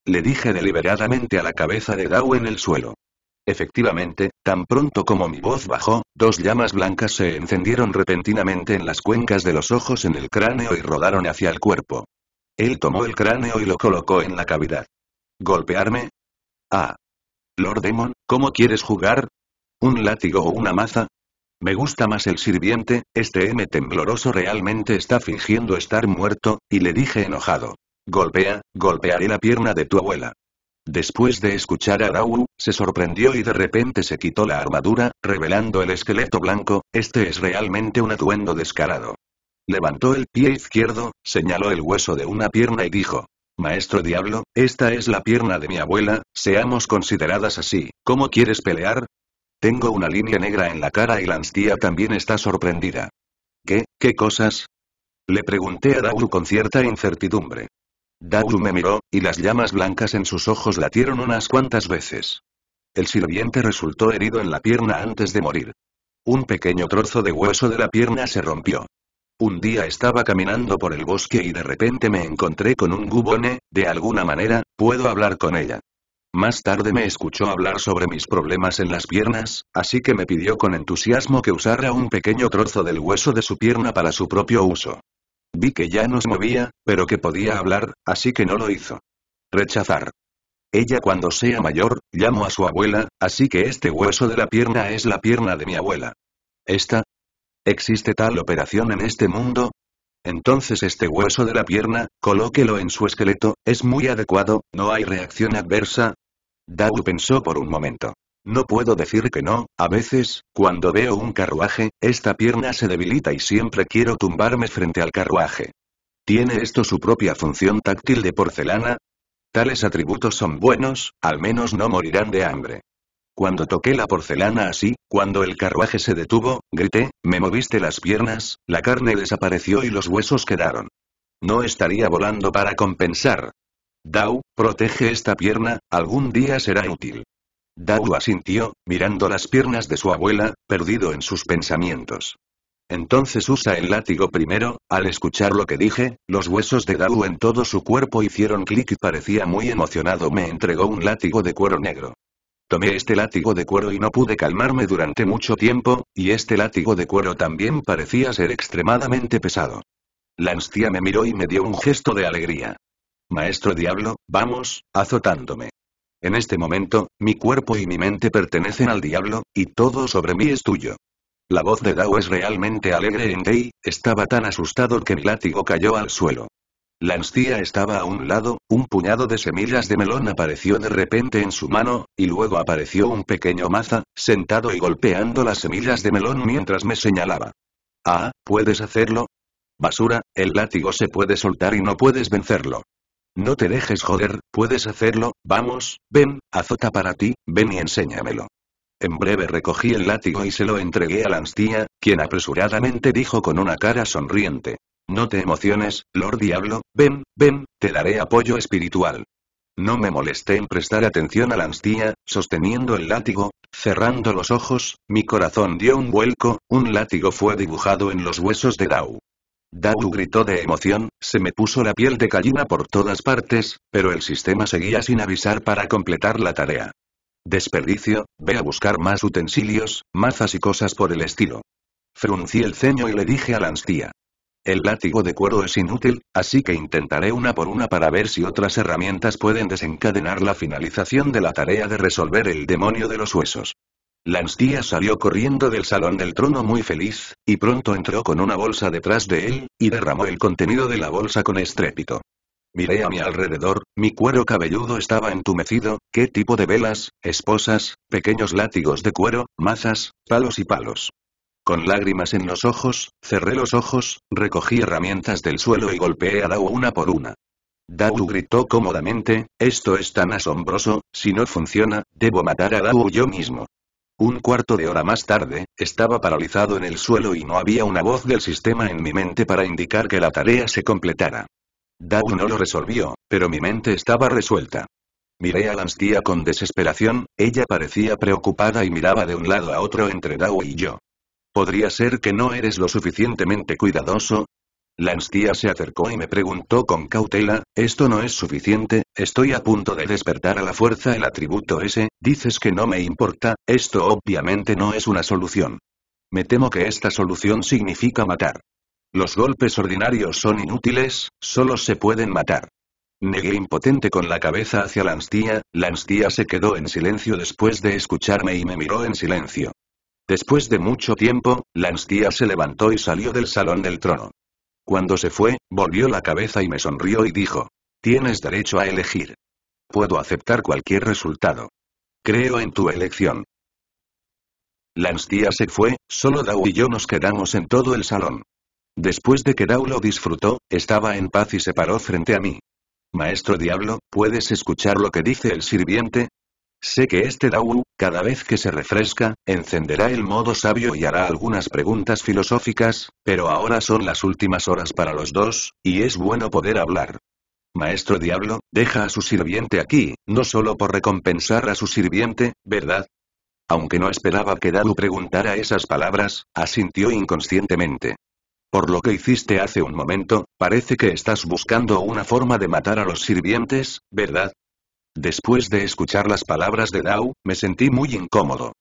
Le dije deliberadamente a la cabeza de Dao en el suelo. Efectivamente, tan pronto como mi voz bajó, dos llamas blancas se encendieron repentinamente en las cuencas de los ojos en el cráneo y rodaron hacia el cuerpo. Él tomó el cráneo y lo colocó en la cavidad. ¿Golpearme? Ah. Lord Demon, ¿cómo quieres jugar? ¿Un látigo o una maza? Me gusta más el sirviente, este M tembloroso realmente está fingiendo estar muerto, y le dije enojado. Golpea, golpearé la pierna de tu abuela. Después de escuchar a Raúl, se sorprendió y de repente se quitó la armadura, revelando el esqueleto blanco, este es realmente un atuendo descarado. Levantó el pie izquierdo, señaló el hueso de una pierna y dijo, Maestro Diablo, esta es la pierna de mi abuela, seamos consideradas así, ¿cómo quieres pelear? Tengo una línea negra en la cara y Lanstia también está sorprendida. ¿Qué, qué cosas? Le pregunté a Dauru con cierta incertidumbre. Dauru me miró, y las llamas blancas en sus ojos latieron unas cuantas veces. El sirviente resultó herido en la pierna antes de morir. Un pequeño trozo de hueso de la pierna se rompió. Un día estaba caminando por el bosque y de repente me encontré con un gubone, de alguna manera, puedo hablar con ella. Más tarde me escuchó hablar sobre mis problemas en las piernas, así que me pidió con entusiasmo que usara un pequeño trozo del hueso de su pierna para su propio uso. Vi que ya nos movía, pero que podía hablar, así que no lo hizo. Rechazar. Ella cuando sea mayor, llamo a su abuela, así que este hueso de la pierna es la pierna de mi abuela. Esta, ¿Existe tal operación en este mundo? Entonces este hueso de la pierna, colóquelo en su esqueleto, es muy adecuado, no hay reacción adversa. Dao pensó por un momento. No puedo decir que no, a veces, cuando veo un carruaje, esta pierna se debilita y siempre quiero tumbarme frente al carruaje. ¿Tiene esto su propia función táctil de porcelana? Tales atributos son buenos, al menos no morirán de hambre. Cuando toqué la porcelana así, cuando el carruaje se detuvo, grité, me moviste las piernas, la carne desapareció y los huesos quedaron. No estaría volando para compensar. Dau, protege esta pierna, algún día será útil. Dau asintió, mirando las piernas de su abuela, perdido en sus pensamientos. Entonces usa el látigo primero, al escuchar lo que dije, los huesos de Dau en todo su cuerpo hicieron clic y parecía muy emocionado me entregó un látigo de cuero negro. Tomé este látigo de cuero y no pude calmarme durante mucho tiempo, y este látigo de cuero también parecía ser extremadamente pesado. La me miró y me dio un gesto de alegría. Maestro diablo, vamos, azotándome. En este momento, mi cuerpo y mi mente pertenecen al diablo, y todo sobre mí es tuyo. La voz de Dao es realmente alegre en Dei, estaba tan asustado que mi látigo cayó al suelo. La estaba a un lado, un puñado de semillas de melón apareció de repente en su mano, y luego apareció un pequeño maza, sentado y golpeando las semillas de melón mientras me señalaba. Ah, ¿puedes hacerlo? Basura, el látigo se puede soltar y no puedes vencerlo. No te dejes joder, puedes hacerlo, vamos, ven, azota para ti, ven y enséñamelo. En breve recogí el látigo y se lo entregué a la quien apresuradamente dijo con una cara sonriente. No te emociones, Lord Diablo, ven, ven, te daré apoyo espiritual. No me molesté en prestar atención a la anstía, sosteniendo el látigo, cerrando los ojos, mi corazón dio un vuelco, un látigo fue dibujado en los huesos de Dau. Dau gritó de emoción, se me puso la piel de gallina por todas partes, pero el sistema seguía sin avisar para completar la tarea. Desperdicio, ve a buscar más utensilios, mazas y cosas por el estilo. Fruncí el ceño y le dije a la anstía. El látigo de cuero es inútil, así que intentaré una por una para ver si otras herramientas pueden desencadenar la finalización de la tarea de resolver el demonio de los huesos. Lanstia salió corriendo del salón del trono muy feliz, y pronto entró con una bolsa detrás de él, y derramó el contenido de la bolsa con estrépito. Miré a mi alrededor, mi cuero cabelludo estaba entumecido, qué tipo de velas, esposas, pequeños látigos de cuero, mazas, palos y palos. Con lágrimas en los ojos, cerré los ojos, recogí herramientas del suelo y golpeé a Dao una por una. Dao gritó cómodamente, esto es tan asombroso, si no funciona, debo matar a Dao yo mismo. Un cuarto de hora más tarde, estaba paralizado en el suelo y no había una voz del sistema en mi mente para indicar que la tarea se completara. Dao no lo resolvió, pero mi mente estaba resuelta. Miré a Lanstia con desesperación, ella parecía preocupada y miraba de un lado a otro entre Dao y yo. ¿Podría ser que no eres lo suficientemente cuidadoso? La se acercó y me preguntó con cautela, esto no es suficiente, estoy a punto de despertar a la fuerza el atributo S, dices que no me importa, esto obviamente no es una solución. Me temo que esta solución significa matar. Los golpes ordinarios son inútiles, solo se pueden matar. Negué impotente con la cabeza hacia la anstía, se quedó en silencio después de escucharme y me miró en silencio. Después de mucho tiempo, Lanstia se levantó y salió del salón del trono. Cuando se fue, volvió la cabeza y me sonrió y dijo, tienes derecho a elegir. Puedo aceptar cualquier resultado. Creo en tu elección. Lanstia se fue, solo Dao y yo nos quedamos en todo el salón. Después de que Dao lo disfrutó, estaba en paz y se paró frente a mí. Maestro Diablo, ¿puedes escuchar lo que dice el sirviente? Sé que este Dao, cada vez que se refresca, encenderá el modo sabio y hará algunas preguntas filosóficas, pero ahora son las últimas horas para los dos, y es bueno poder hablar. Maestro Diablo, deja a su sirviente aquí, no solo por recompensar a su sirviente, ¿verdad? Aunque no esperaba que Dao preguntara esas palabras, asintió inconscientemente. Por lo que hiciste hace un momento, parece que estás buscando una forma de matar a los sirvientes, ¿verdad? Después de escuchar las palabras de Dao, me sentí muy incómodo.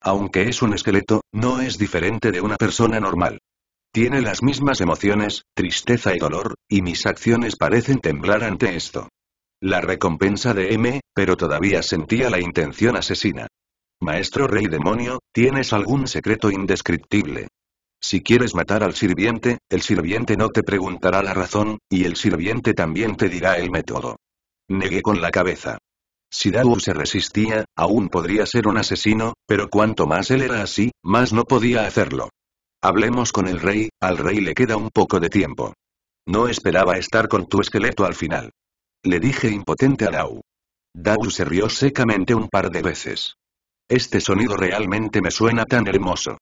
Aunque es un esqueleto, no es diferente de una persona normal. Tiene las mismas emociones, tristeza y dolor, y mis acciones parecen temblar ante esto. La recompensa de M, pero todavía sentía la intención asesina. Maestro Rey Demonio, tienes algún secreto indescriptible. Si quieres matar al sirviente, el sirviente no te preguntará la razón, y el sirviente también te dirá el método. Negué con la cabeza. Si Dao se resistía, aún podría ser un asesino, pero cuanto más él era así, más no podía hacerlo. Hablemos con el rey, al rey le queda un poco de tiempo. No esperaba estar con tu esqueleto al final. Le dije impotente a Dao. Dao se rió secamente un par de veces. Este sonido realmente me suena tan hermoso.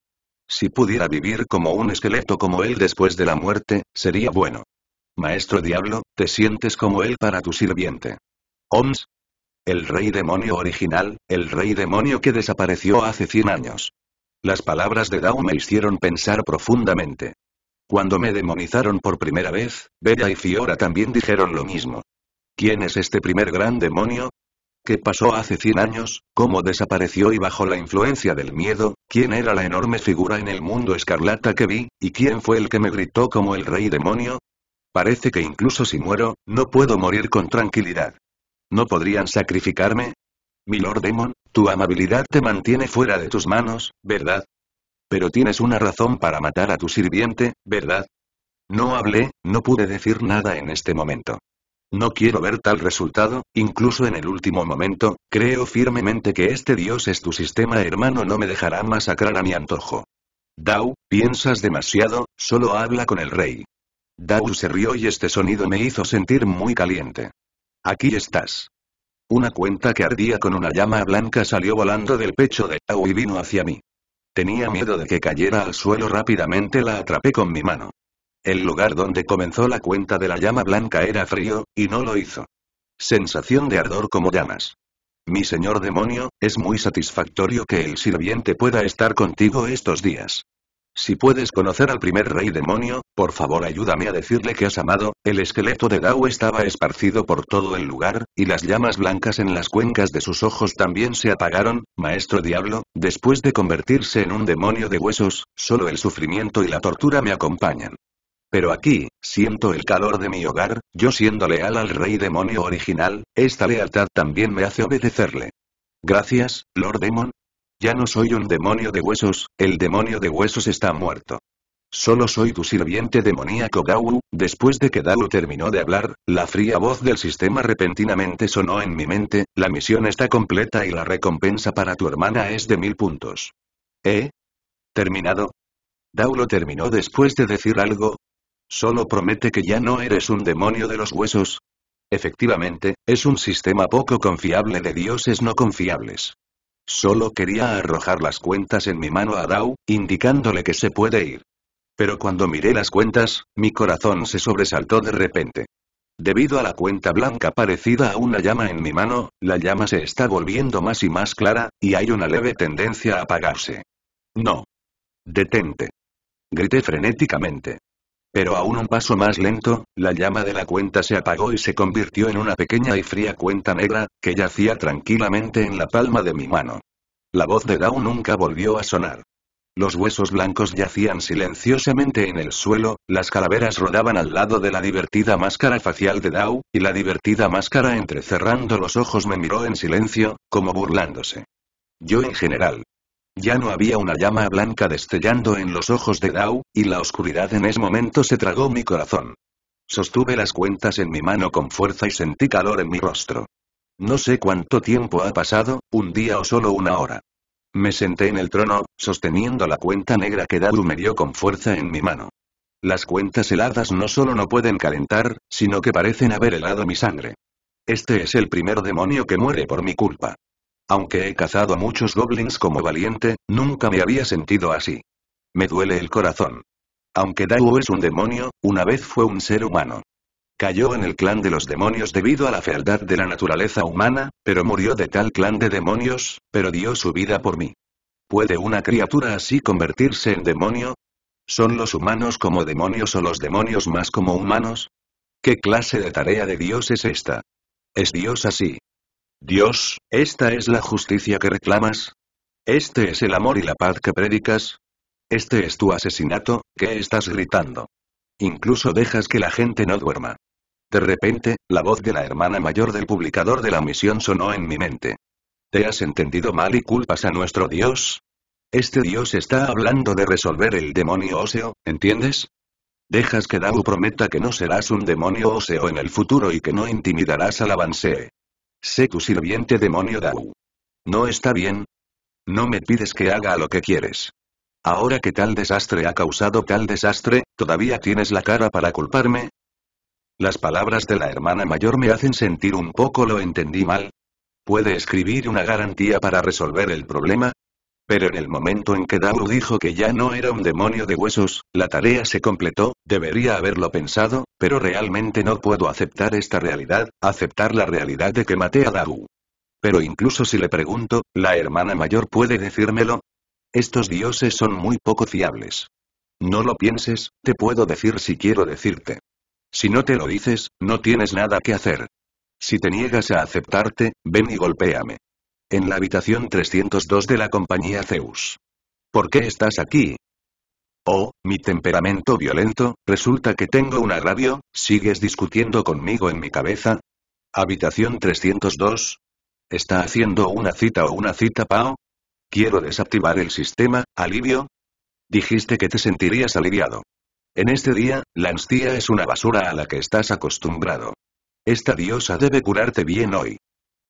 Si pudiera vivir como un esqueleto como él después de la muerte, sería bueno. Maestro Diablo, te sientes como él para tu sirviente. Oms, el Rey Demonio original, el Rey Demonio que desapareció hace 100 años. Las palabras de Dao me hicieron pensar profundamente. Cuando me demonizaron por primera vez, Bella y Fiora también dijeron lo mismo. ¿Quién es este primer gran demonio? ¿Qué pasó hace 100 años? ¿Cómo desapareció y bajo la influencia del miedo? ¿Quién era la enorme figura en el mundo escarlata que vi? ¿Y quién fue el que me gritó como el rey demonio? Parece que incluso si muero, no puedo morir con tranquilidad. ¿No podrían sacrificarme? Milord Demon, tu amabilidad te mantiene fuera de tus manos, ¿verdad? Pero tienes una razón para matar a tu sirviente, ¿verdad? No hablé, no pude decir nada en este momento. No quiero ver tal resultado, incluso en el último momento, creo firmemente que este dios es tu sistema hermano no me dejará masacrar a mi antojo. Dao, piensas demasiado, solo habla con el rey. Dao se rió y este sonido me hizo sentir muy caliente. Aquí estás. Una cuenta que ardía con una llama blanca salió volando del pecho de Aui y vino hacia mí. Tenía miedo de que cayera al suelo rápidamente la atrapé con mi mano. El lugar donde comenzó la cuenta de la llama blanca era frío, y no lo hizo. Sensación de ardor como llamas. Mi señor demonio, es muy satisfactorio que el sirviente pueda estar contigo estos días. Si puedes conocer al primer rey demonio, por favor ayúdame a decirle que has amado, el esqueleto de Gao estaba esparcido por todo el lugar, y las llamas blancas en las cuencas de sus ojos también se apagaron, maestro diablo, después de convertirse en un demonio de huesos, solo el sufrimiento y la tortura me acompañan. Pero aquí, siento el calor de mi hogar, yo siendo leal al rey demonio original, esta lealtad también me hace obedecerle. Gracias, Lord Demon, ya no soy un demonio de huesos, el demonio de huesos está muerto. Solo soy tu sirviente demoníaco Gau, después de que Daulo terminó de hablar, la fría voz del sistema repentinamente sonó en mi mente, la misión está completa y la recompensa para tu hermana es de mil puntos. ¿Eh? ¿Terminado? ¿Daulo terminó después de decir algo. Solo promete que ya no eres un demonio de los huesos. Efectivamente, es un sistema poco confiable de dioses no confiables. Solo quería arrojar las cuentas en mi mano a Dao, indicándole que se puede ir. Pero cuando miré las cuentas, mi corazón se sobresaltó de repente. Debido a la cuenta blanca parecida a una llama en mi mano, la llama se está volviendo más y más clara, y hay una leve tendencia a apagarse. No. Detente. Grité frenéticamente. Pero aún un paso más lento, la llama de la cuenta se apagó y se convirtió en una pequeña y fría cuenta negra, que yacía tranquilamente en la palma de mi mano. La voz de Dao nunca volvió a sonar. Los huesos blancos yacían silenciosamente en el suelo, las calaveras rodaban al lado de la divertida máscara facial de Dao, y la divertida máscara entrecerrando los ojos me miró en silencio, como burlándose. Yo en general, ya no había una llama blanca destellando en los ojos de Dao, y la oscuridad en ese momento se tragó mi corazón. Sostuve las cuentas en mi mano con fuerza y sentí calor en mi rostro. No sé cuánto tiempo ha pasado, un día o solo una hora. Me senté en el trono, sosteniendo la cuenta negra que Dao me dio con fuerza en mi mano. Las cuentas heladas no solo no pueden calentar, sino que parecen haber helado mi sangre. Este es el primer demonio que muere por mi culpa. Aunque he cazado a muchos goblins como valiente, nunca me había sentido así. Me duele el corazón. Aunque Dao es un demonio, una vez fue un ser humano. Cayó en el clan de los demonios debido a la fealdad de la naturaleza humana, pero murió de tal clan de demonios, pero dio su vida por mí. ¿Puede una criatura así convertirse en demonio? ¿Son los humanos como demonios o los demonios más como humanos? ¿Qué clase de tarea de Dios es esta? ¿Es Dios así? Dios, ¿esta es la justicia que reclamas? ¿Este es el amor y la paz que predicas? ¿Este es tu asesinato, que estás gritando? Incluso dejas que la gente no duerma. De repente, la voz de la hermana mayor del publicador de la misión sonó en mi mente. ¿Te has entendido mal y culpas a nuestro Dios? Este Dios está hablando de resolver el demonio óseo, ¿entiendes? Dejas que Dao prometa que no serás un demonio óseo en el futuro y que no intimidarás a la Sé tu sirviente demonio Dao. ¿No está bien? No me pides que haga lo que quieres. Ahora que tal desastre ha causado tal desastre, ¿todavía tienes la cara para culparme? Las palabras de la hermana mayor me hacen sentir un poco lo entendí mal. ¿Puede escribir una garantía para resolver el problema? Pero en el momento en que Daru dijo que ya no era un demonio de huesos, la tarea se completó, debería haberlo pensado, pero realmente no puedo aceptar esta realidad, aceptar la realidad de que maté a Daru. Pero incluso si le pregunto, ¿la hermana mayor puede decírmelo? Estos dioses son muy poco fiables. No lo pienses, te puedo decir si quiero decirte. Si no te lo dices, no tienes nada que hacer. Si te niegas a aceptarte, ven y golpéame. En la habitación 302 de la compañía Zeus. ¿Por qué estás aquí? Oh, mi temperamento violento, resulta que tengo un agravio, ¿sigues discutiendo conmigo en mi cabeza? Habitación 302. ¿Está haciendo una cita o una cita Pao? Quiero desactivar el sistema, alivio. Dijiste que te sentirías aliviado. En este día, la anstía es una basura a la que estás acostumbrado. Esta diosa debe curarte bien hoy.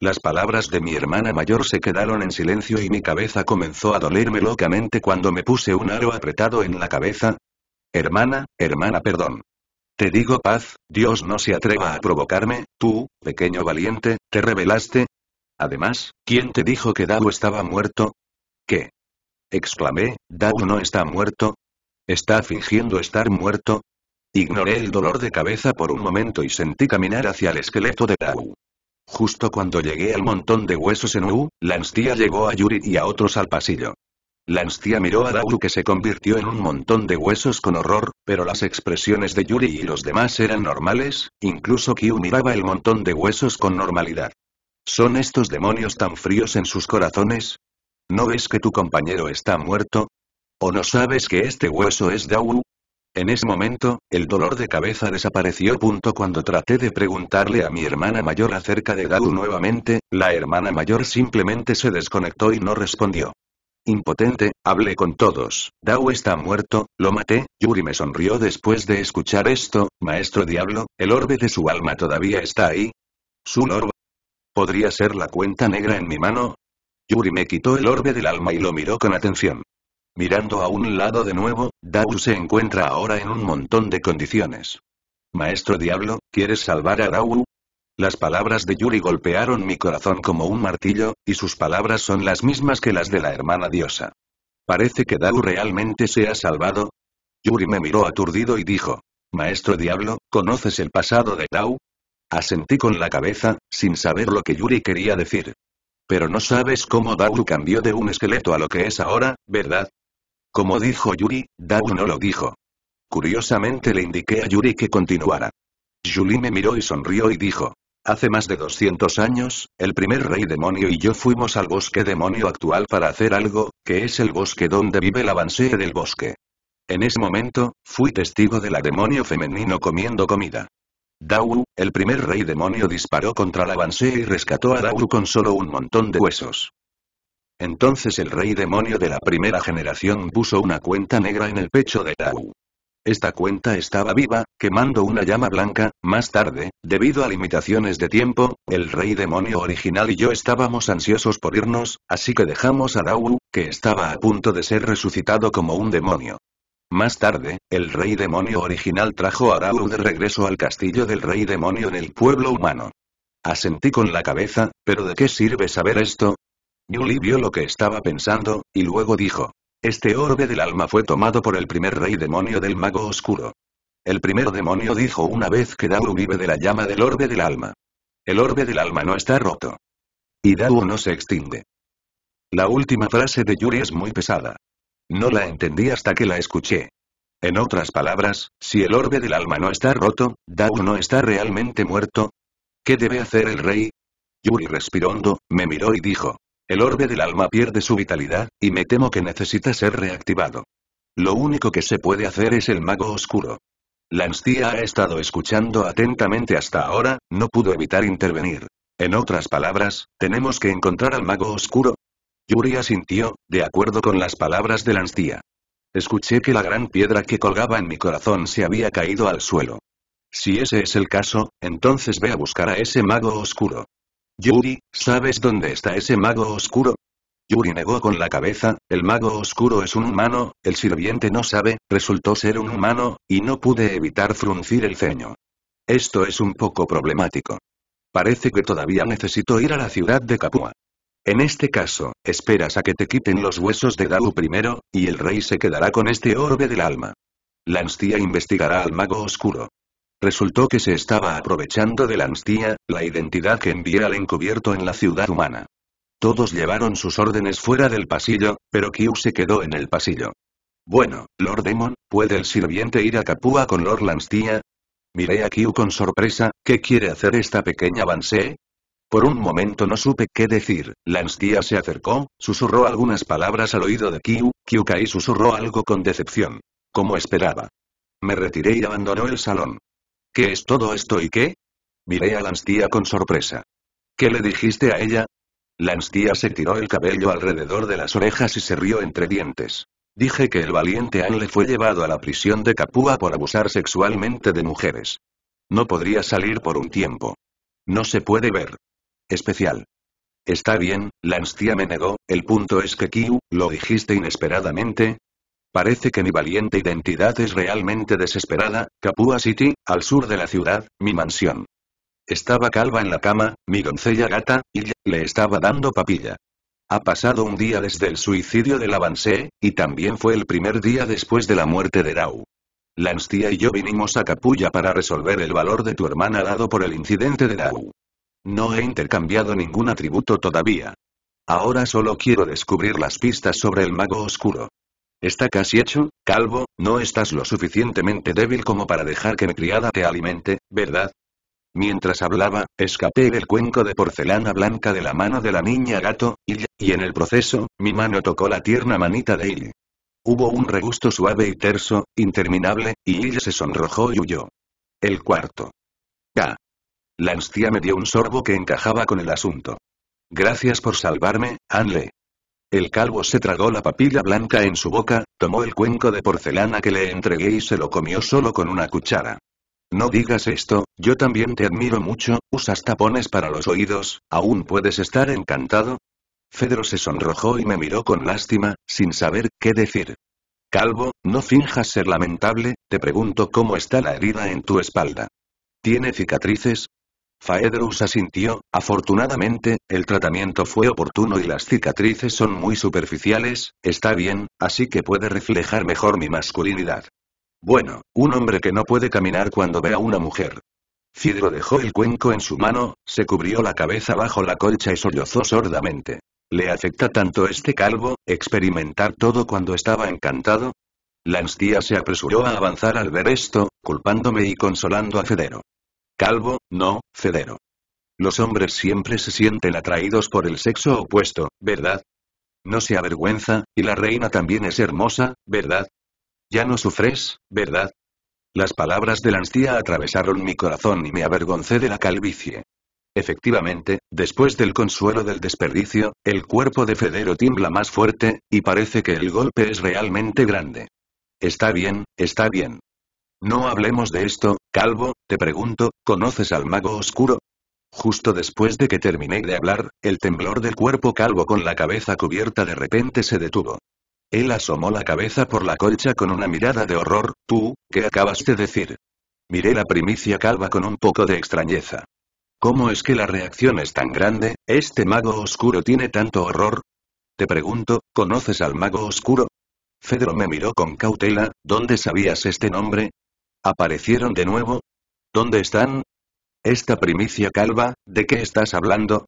Las palabras de mi hermana mayor se quedaron en silencio y mi cabeza comenzó a dolerme locamente cuando me puse un aro apretado en la cabeza. Hermana, hermana, perdón. Te digo paz, Dios no se atreva a provocarme, tú, pequeño valiente, te rebelaste. Además, ¿quién te dijo que Dao estaba muerto? ¿Qué? Exclamé, Dao no está muerto. ¿Está fingiendo estar muerto? Ignoré el dolor de cabeza por un momento y sentí caminar hacia el esqueleto de Dao. Justo cuando llegué al montón de huesos en U, Lanstia llegó a Yuri y a otros al pasillo. Lanstia miró a Dauru que se convirtió en un montón de huesos con horror, pero las expresiones de Yuri y los demás eran normales, incluso Kyu miraba el montón de huesos con normalidad. ¿Son estos demonios tan fríos en sus corazones? ¿No ves que tu compañero está muerto? ¿O no sabes que este hueso es Dauru? En ese momento, el dolor de cabeza desapareció. Cuando traté de preguntarle a mi hermana mayor acerca de Dao nuevamente, la hermana mayor simplemente se desconectó y no respondió. Impotente, hablé con todos. Dao está muerto, lo maté. Yuri me sonrió después de escuchar esto. Maestro Diablo, ¿el orbe de su alma todavía está ahí? ¿Su orbe? ¿Podría ser la cuenta negra en mi mano? Yuri me quitó el orbe del alma y lo miró con atención. Mirando a un lado de nuevo, Dao se encuentra ahora en un montón de condiciones. Maestro Diablo, ¿quieres salvar a Dao? Las palabras de Yuri golpearon mi corazón como un martillo, y sus palabras son las mismas que las de la hermana diosa. Parece que Dao realmente se ha salvado. Yuri me miró aturdido y dijo, Maestro Diablo, ¿conoces el pasado de Dao? Asentí con la cabeza, sin saber lo que Yuri quería decir. Pero no sabes cómo Dao cambió de un esqueleto a lo que es ahora, ¿verdad? Como dijo Yuri, Dawu no lo dijo. Curiosamente le indiqué a Yuri que continuara. Yuri me miró y sonrió y dijo. Hace más de 200 años, el primer rey demonio y yo fuimos al bosque demonio actual para hacer algo, que es el bosque donde vive la Bansee del bosque. En ese momento, fui testigo de la demonio femenino comiendo comida. Dawu, el primer rey demonio disparó contra la Bansee y rescató a Dawu con solo un montón de huesos. Entonces el rey demonio de la primera generación puso una cuenta negra en el pecho de Raúl. Esta cuenta estaba viva, quemando una llama blanca, más tarde, debido a limitaciones de tiempo, el rey demonio original y yo estábamos ansiosos por irnos, así que dejamos a Raúl, que estaba a punto de ser resucitado como un demonio. Más tarde, el rey demonio original trajo a Raúl de regreso al castillo del rey demonio en el pueblo humano. Asentí con la cabeza, pero ¿de qué sirve saber esto? Yuri vio lo que estaba pensando, y luego dijo. Este orbe del alma fue tomado por el primer rey demonio del mago oscuro. El primer demonio dijo una vez que Dao vive de la llama del orbe del alma. El orbe del alma no está roto. Y Dao no se extingue. La última frase de Yuri es muy pesada. No la entendí hasta que la escuché. En otras palabras, si el orbe del alma no está roto, Dao no está realmente muerto. ¿Qué debe hacer el rey? Yuri respirando, me miró y dijo, el orbe del alma pierde su vitalidad, y me temo que necesita ser reactivado. Lo único que se puede hacer es el mago oscuro. Lanstia ha estado escuchando atentamente hasta ahora, no pudo evitar intervenir. En otras palabras, tenemos que encontrar al mago oscuro. Yuri asintió, de acuerdo con las palabras de Lanstia. Escuché que la gran piedra que colgaba en mi corazón se había caído al suelo. Si ese es el caso, entonces ve a buscar a ese mago oscuro. Yuri, ¿sabes dónde está ese mago oscuro? Yuri negó con la cabeza, el mago oscuro es un humano, el sirviente no sabe, resultó ser un humano, y no pude evitar fruncir el ceño. Esto es un poco problemático. Parece que todavía necesito ir a la ciudad de Capua. En este caso, esperas a que te quiten los huesos de Dao primero, y el rey se quedará con este orbe del alma. Lanstia investigará al mago oscuro. Resultó que se estaba aprovechando de la la identidad que envié al encubierto en la ciudad humana. Todos llevaron sus órdenes fuera del pasillo, pero Q se quedó en el pasillo. Bueno, Lord Demon, ¿puede el sirviente ir a Capua con Lord Lanstia? Miré a Q con sorpresa, ¿qué quiere hacer esta pequeña Banshee? Por un momento no supe qué decir, Lanstia se acercó, susurró algunas palabras al oído de Q, Q y susurró algo con decepción. Como esperaba. Me retiré y abandonó el salón. ¿Qué es todo esto y qué? Miré a Lanstia con sorpresa. ¿Qué le dijiste a ella? Lanstia se tiró el cabello alrededor de las orejas y se rió entre dientes. Dije que el valiente Anle le fue llevado a la prisión de Capua por abusar sexualmente de mujeres. No podría salir por un tiempo. No se puede ver. Especial. Está bien, Lanstia me negó, el punto es que Kiu, lo dijiste inesperadamente, Parece que mi valiente identidad es realmente desesperada, Capua City, al sur de la ciudad, mi mansión. Estaba calva en la cama, mi doncella gata, y le estaba dando papilla. Ha pasado un día desde el suicidio de avance y también fue el primer día después de la muerte de Rau. Lanstia y yo vinimos a Capulla para resolver el valor de tu hermana dado por el incidente de Rau. No he intercambiado ningún atributo todavía. Ahora solo quiero descubrir las pistas sobre el mago oscuro. Está casi hecho, calvo, no estás lo suficientemente débil como para dejar que mi criada te alimente, ¿verdad? Mientras hablaba, escapé del cuenco de porcelana blanca de la mano de la niña gato, y, y en el proceso, mi mano tocó la tierna manita de Illy. Hubo un regusto suave y terso, interminable, y él se sonrojó y huyó. El cuarto. K. La me dio un sorbo que encajaba con el asunto. Gracias por salvarme, Anle. El calvo se tragó la papilla blanca en su boca, tomó el cuenco de porcelana que le entregué y se lo comió solo con una cuchara. No digas esto, yo también te admiro mucho, usas tapones para los oídos, aún puedes estar encantado. Fedro se sonrojó y me miró con lástima, sin saber qué decir. Calvo, no finjas ser lamentable, te pregunto cómo está la herida en tu espalda. ¿Tiene cicatrices? Faedrus asintió, afortunadamente, el tratamiento fue oportuno y las cicatrices son muy superficiales, está bien, así que puede reflejar mejor mi masculinidad. Bueno, un hombre que no puede caminar cuando ve a una mujer. Cidro dejó el cuenco en su mano, se cubrió la cabeza bajo la colcha y sollozó sordamente. ¿Le afecta tanto este calvo, experimentar todo cuando estaba encantado? Lansdía se apresuró a avanzar al ver esto, culpándome y consolando a Federo. Calvo, no, Federo. Los hombres siempre se sienten atraídos por el sexo opuesto, ¿verdad? No se avergüenza, y la reina también es hermosa, ¿verdad? Ya no sufres, ¿verdad? Las palabras de la atravesaron mi corazón y me avergoncé de la calvicie. Efectivamente, después del consuelo del desperdicio, el cuerpo de Federo tiembla más fuerte, y parece que el golpe es realmente grande. Está bien, está bien. No hablemos de esto, Calvo, te pregunto, ¿conoces al mago oscuro? Justo después de que terminé de hablar, el temblor del cuerpo calvo con la cabeza cubierta de repente se detuvo. Él asomó la cabeza por la colcha con una mirada de horror, tú, ¿qué acabas de decir? Miré la primicia calva con un poco de extrañeza. ¿Cómo es que la reacción es tan grande? ¿Este mago oscuro tiene tanto horror? Te pregunto, ¿conoces al mago oscuro? Fedro me miró con cautela, ¿dónde sabías este nombre? ¿Aparecieron de nuevo? ¿Dónde están? Esta primicia calva, ¿de qué estás hablando?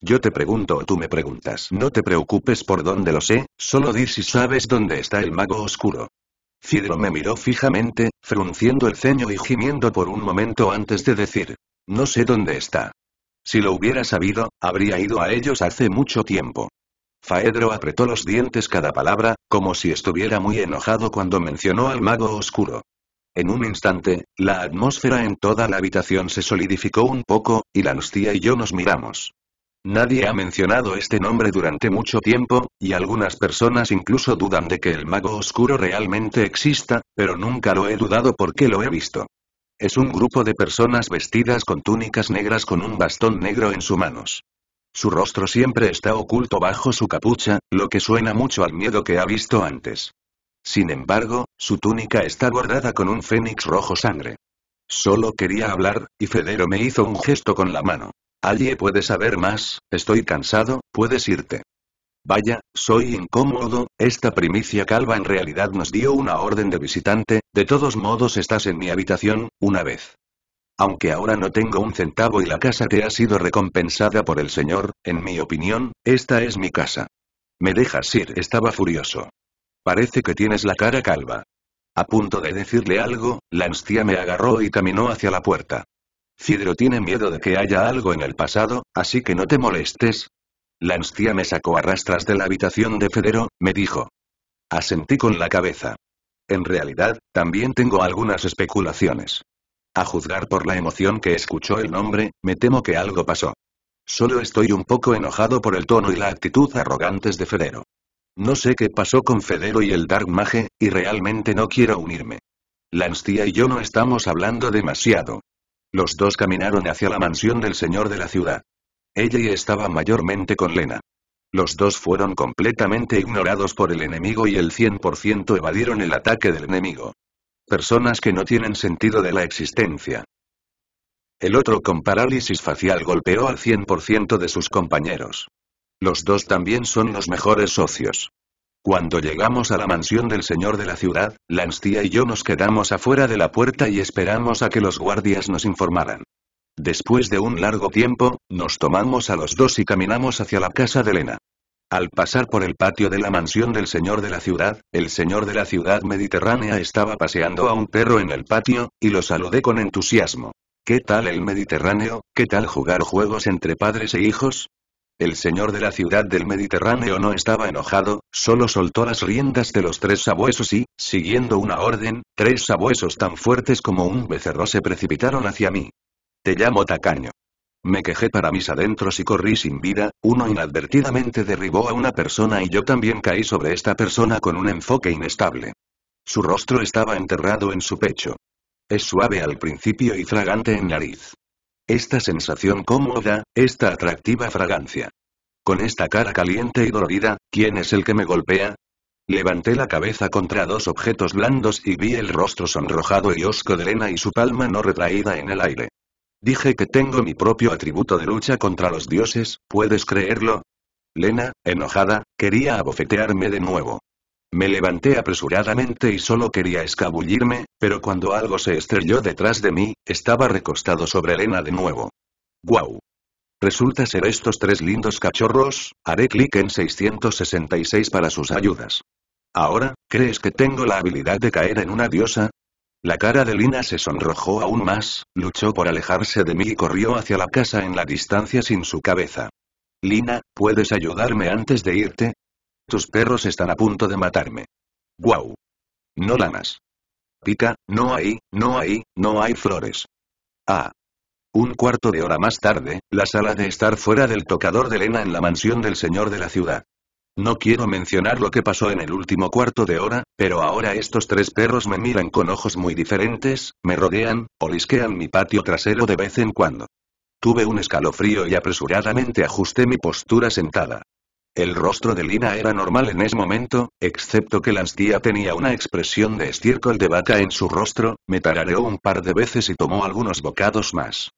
Yo te pregunto o tú me preguntas. No te preocupes por dónde lo sé, solo di si sabes dónde está el mago oscuro. Cidro me miró fijamente, frunciendo el ceño y gimiendo por un momento antes de decir. No sé dónde está. Si lo hubiera sabido, habría ido a ellos hace mucho tiempo. Faedro apretó los dientes cada palabra, como si estuviera muy enojado cuando mencionó al mago oscuro. En un instante, la atmósfera en toda la habitación se solidificó un poco, y la Lanstia y yo nos miramos. Nadie ha mencionado este nombre durante mucho tiempo, y algunas personas incluso dudan de que el mago oscuro realmente exista, pero nunca lo he dudado porque lo he visto. Es un grupo de personas vestidas con túnicas negras con un bastón negro en sus manos. Su rostro siempre está oculto bajo su capucha, lo que suena mucho al miedo que ha visto antes. Sin embargo, su túnica está bordada con un fénix rojo sangre. Solo quería hablar, y Federo me hizo un gesto con la mano. Allí puedes saber más, estoy cansado, puedes irte. Vaya, soy incómodo, esta primicia calva en realidad nos dio una orden de visitante, de todos modos estás en mi habitación, una vez. Aunque ahora no tengo un centavo y la casa te ha sido recompensada por el señor, en mi opinión, esta es mi casa. Me dejas ir, estaba furioso. Parece que tienes la cara calva. A punto de decirle algo, la me agarró y caminó hacia la puerta. Cidro tiene miedo de que haya algo en el pasado, así que no te molestes. La me sacó a rastras de la habitación de Federo, me dijo. Asentí con la cabeza. En realidad, también tengo algunas especulaciones. A juzgar por la emoción que escuchó el nombre, me temo que algo pasó. Solo estoy un poco enojado por el tono y la actitud arrogantes de Federo. No sé qué pasó con Federo y el Dark Mage, y realmente no quiero unirme. Lanstia y yo no estamos hablando demasiado. Los dos caminaron hacia la mansión del señor de la ciudad. Ella estaba mayormente con Lena. Los dos fueron completamente ignorados por el enemigo y el 100% evadieron el ataque del enemigo. Personas que no tienen sentido de la existencia. El otro con parálisis facial golpeó al 100% de sus compañeros. Los dos también son los mejores socios. Cuando llegamos a la mansión del señor de la ciudad, Lanstia y yo nos quedamos afuera de la puerta y esperamos a que los guardias nos informaran. Después de un largo tiempo, nos tomamos a los dos y caminamos hacia la casa de Elena. Al pasar por el patio de la mansión del señor de la ciudad, el señor de la ciudad mediterránea estaba paseando a un perro en el patio, y lo saludé con entusiasmo. ¿Qué tal el Mediterráneo? ¿Qué tal jugar juegos entre padres e hijos? El señor de la ciudad del Mediterráneo no estaba enojado, solo soltó las riendas de los tres sabuesos y, siguiendo una orden, tres sabuesos tan fuertes como un becerro se precipitaron hacia mí. Te llamo tacaño. Me quejé para mis adentros y corrí sin vida, uno inadvertidamente derribó a una persona y yo también caí sobre esta persona con un enfoque inestable. Su rostro estaba enterrado en su pecho. Es suave al principio y fragante en nariz. Esta sensación cómoda, esta atractiva fragancia. Con esta cara caliente y dolorida, ¿quién es el que me golpea? Levanté la cabeza contra dos objetos blandos y vi el rostro sonrojado y osco de Lena y su palma no retraída en el aire. Dije que tengo mi propio atributo de lucha contra los dioses, ¿puedes creerlo? Lena, enojada, quería abofetearme de nuevo. Me levanté apresuradamente y solo quería escabullirme, pero cuando algo se estrelló detrás de mí, estaba recostado sobre Elena de nuevo. ¡Guau! Resulta ser estos tres lindos cachorros, haré clic en 666 para sus ayudas. Ahora, ¿crees que tengo la habilidad de caer en una diosa? La cara de Lina se sonrojó aún más, luchó por alejarse de mí y corrió hacia la casa en la distancia sin su cabeza. Lina, ¿puedes ayudarme antes de irte? Tus perros están a punto de matarme. ¡Guau! No lamas. Pica, no hay, no hay, no hay flores. Ah. Un cuarto de hora más tarde, la sala de estar fuera del tocador de Lena en la mansión del señor de la ciudad. No quiero mencionar lo que pasó en el último cuarto de hora, pero ahora estos tres perros me miran con ojos muy diferentes, me rodean, olisquean mi patio trasero de vez en cuando. Tuve un escalofrío y apresuradamente ajusté mi postura sentada. El rostro de Lina era normal en ese momento, excepto que la astía tenía una expresión de estiércol de vaca en su rostro, me tarareó un par de veces y tomó algunos bocados más.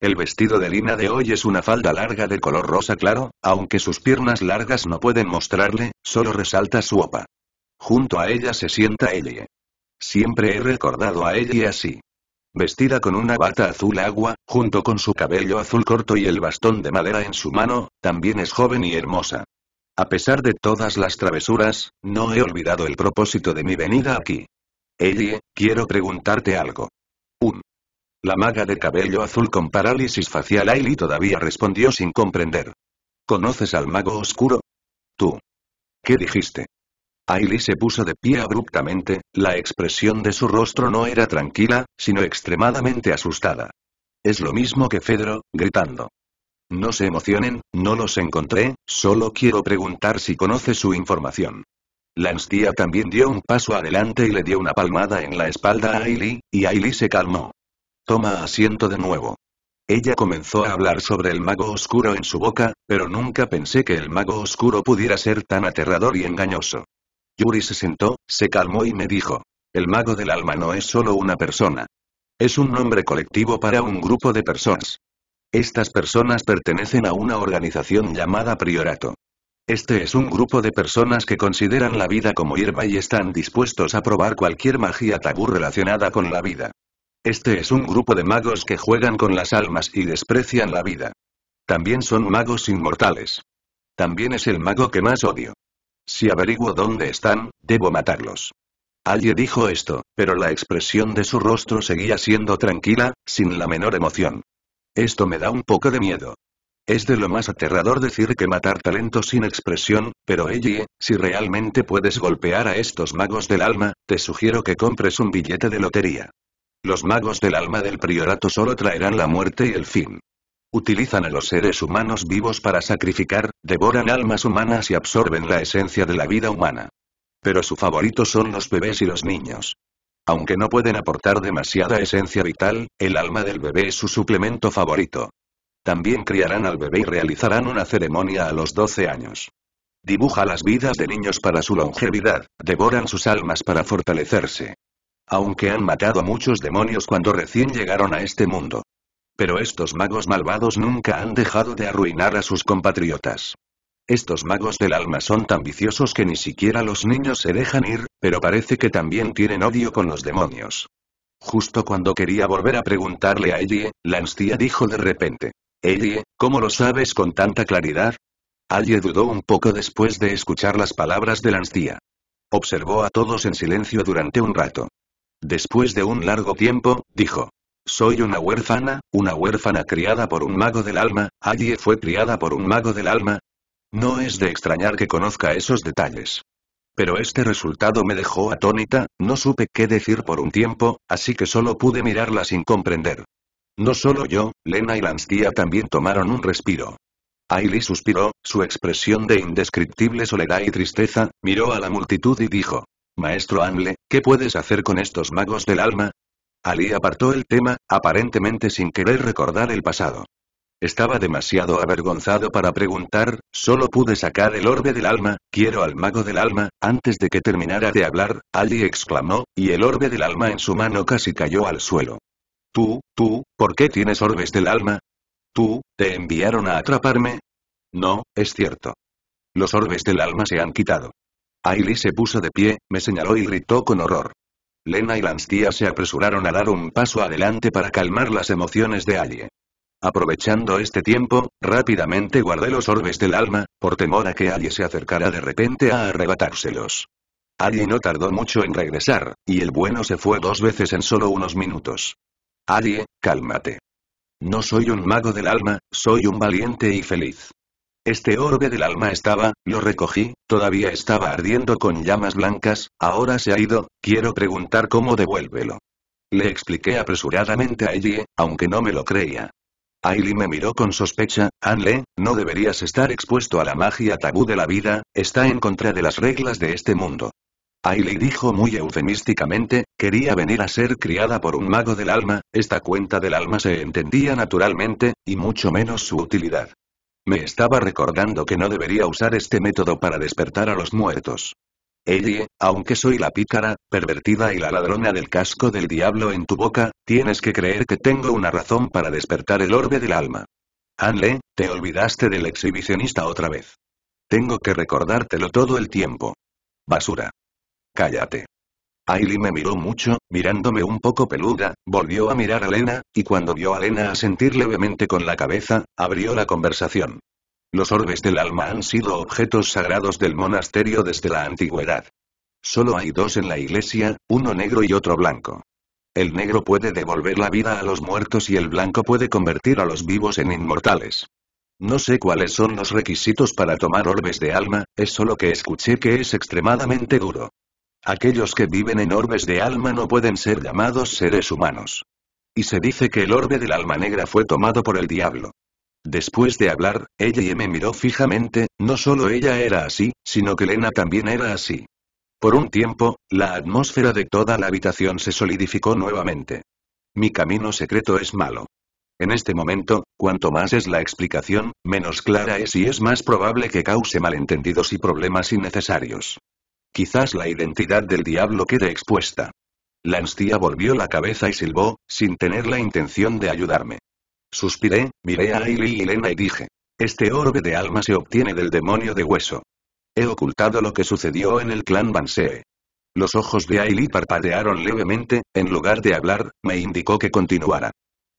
El vestido de Lina de hoy es una falda larga de color rosa claro, aunque sus piernas largas no pueden mostrarle, solo resalta su opa. Junto a ella se sienta Ellie. Siempre he recordado a Ellie así. Vestida con una bata azul agua, junto con su cabello azul corto y el bastón de madera en su mano, también es joven y hermosa. A pesar de todas las travesuras, no he olvidado el propósito de mi venida aquí. Ellie, quiero preguntarte algo. Un. La maga de cabello azul con parálisis facial Ailey todavía respondió sin comprender. ¿Conoces al mago oscuro? Tú. ¿Qué dijiste? Ailey se puso de pie abruptamente, la expresión de su rostro no era tranquila, sino extremadamente asustada. Es lo mismo que Fedro, gritando. No se emocionen, no los encontré, solo quiero preguntar si conoce su información. Lanstia también dio un paso adelante y le dio una palmada en la espalda a Ailey, y Ailey se calmó. Toma asiento de nuevo. Ella comenzó a hablar sobre el mago oscuro en su boca, pero nunca pensé que el mago oscuro pudiera ser tan aterrador y engañoso. Yuri se sentó, se calmó y me dijo. El mago del alma no es solo una persona. Es un nombre colectivo para un grupo de personas. Estas personas pertenecen a una organización llamada Priorato. Este es un grupo de personas que consideran la vida como hierba y están dispuestos a probar cualquier magia tabú relacionada con la vida. Este es un grupo de magos que juegan con las almas y desprecian la vida. También son magos inmortales. También es el mago que más odio. Si averiguo dónde están, debo matarlos. Allie dijo esto, pero la expresión de su rostro seguía siendo tranquila, sin la menor emoción. Esto me da un poco de miedo. Es de lo más aterrador decir que matar talentos sin expresión, pero Eiji, si realmente puedes golpear a estos magos del alma, te sugiero que compres un billete de lotería. Los magos del alma del priorato solo traerán la muerte y el fin. Utilizan a los seres humanos vivos para sacrificar, devoran almas humanas y absorben la esencia de la vida humana. Pero su favorito son los bebés y los niños. Aunque no pueden aportar demasiada esencia vital, el alma del bebé es su suplemento favorito. También criarán al bebé y realizarán una ceremonia a los 12 años. Dibuja las vidas de niños para su longevidad, devoran sus almas para fortalecerse. Aunque han matado a muchos demonios cuando recién llegaron a este mundo. Pero estos magos malvados nunca han dejado de arruinar a sus compatriotas. Estos magos del alma son tan viciosos que ni siquiera los niños se dejan ir, pero parece que también tienen odio con los demonios. Justo cuando quería volver a preguntarle a Ellie, Anstía dijo de repente. Ellie, ¿cómo lo sabes con tanta claridad? Allie dudó un poco después de escuchar las palabras de Anstía. Observó a todos en silencio durante un rato. Después de un largo tiempo, dijo. Soy una huérfana, una huérfana criada por un mago del alma, Allie fue criada por un mago del alma, no es de extrañar que conozca esos detalles. Pero este resultado me dejó atónita, no supe qué decir por un tiempo, así que solo pude mirarla sin comprender. No solo yo, Lena y Lanstia también tomaron un respiro. Ailey suspiró, su expresión de indescriptible soledad y tristeza, miró a la multitud y dijo. Maestro Anle, ¿qué puedes hacer con estos magos del alma? Ali apartó el tema, aparentemente sin querer recordar el pasado. Estaba demasiado avergonzado para preguntar, solo pude sacar el orbe del alma, quiero al mago del alma, antes de que terminara de hablar, Allie exclamó, y el orbe del alma en su mano casi cayó al suelo. Tú, tú, ¿por qué tienes orbes del alma? Tú, ¿te enviaron a atraparme? No, es cierto. Los orbes del alma se han quitado. Ailey se puso de pie, me señaló y gritó con horror. Lena y Lanstia se apresuraron a dar un paso adelante para calmar las emociones de Allie. Aprovechando este tiempo, rápidamente guardé los orbes del alma, por temor a que alguien se acercara de repente a arrebatárselos. allí no tardó mucho en regresar, y el bueno se fue dos veces en solo unos minutos. alguien cálmate. No soy un mago del alma, soy un valiente y feliz. Este orbe del alma estaba, lo recogí, todavía estaba ardiendo con llamas blancas, ahora se ha ido, quiero preguntar cómo devuélvelo. Le expliqué apresuradamente a Ellie, aunque no me lo creía. Ailey me miró con sospecha, Anle, no deberías estar expuesto a la magia tabú de la vida, está en contra de las reglas de este mundo. Ailey dijo muy eufemísticamente, quería venir a ser criada por un mago del alma, esta cuenta del alma se entendía naturalmente, y mucho menos su utilidad. Me estaba recordando que no debería usar este método para despertar a los muertos. Ellie, aunque soy la pícara, pervertida y la ladrona del casco del diablo en tu boca, tienes que creer que tengo una razón para despertar el orbe del alma. Anle, te olvidaste del exhibicionista otra vez. Tengo que recordártelo todo el tiempo. Basura. Cállate. Ailey me miró mucho, mirándome un poco peluda, volvió a mirar a Lena, y cuando vio a Lena a sentir levemente con la cabeza, abrió la conversación. Los orbes del alma han sido objetos sagrados del monasterio desde la antigüedad. Solo hay dos en la iglesia, uno negro y otro blanco. El negro puede devolver la vida a los muertos y el blanco puede convertir a los vivos en inmortales. No sé cuáles son los requisitos para tomar orbes de alma, es solo que escuché que es extremadamente duro. Aquellos que viven en orbes de alma no pueden ser llamados seres humanos. Y se dice que el orbe del alma negra fue tomado por el diablo. Después de hablar, ella y me miró fijamente, no solo ella era así, sino que Lena también era así. Por un tiempo, la atmósfera de toda la habitación se solidificó nuevamente. Mi camino secreto es malo. En este momento, cuanto más es la explicación, menos clara es y es más probable que cause malentendidos y problemas innecesarios. Quizás la identidad del diablo quede expuesta. Lanstia volvió la cabeza y silbó, sin tener la intención de ayudarme. Suspiré, miré a Aili y Lena y dije. Este orbe de alma se obtiene del demonio de hueso. He ocultado lo que sucedió en el clan Bansee. Los ojos de Aili parpadearon levemente, en lugar de hablar, me indicó que continuara.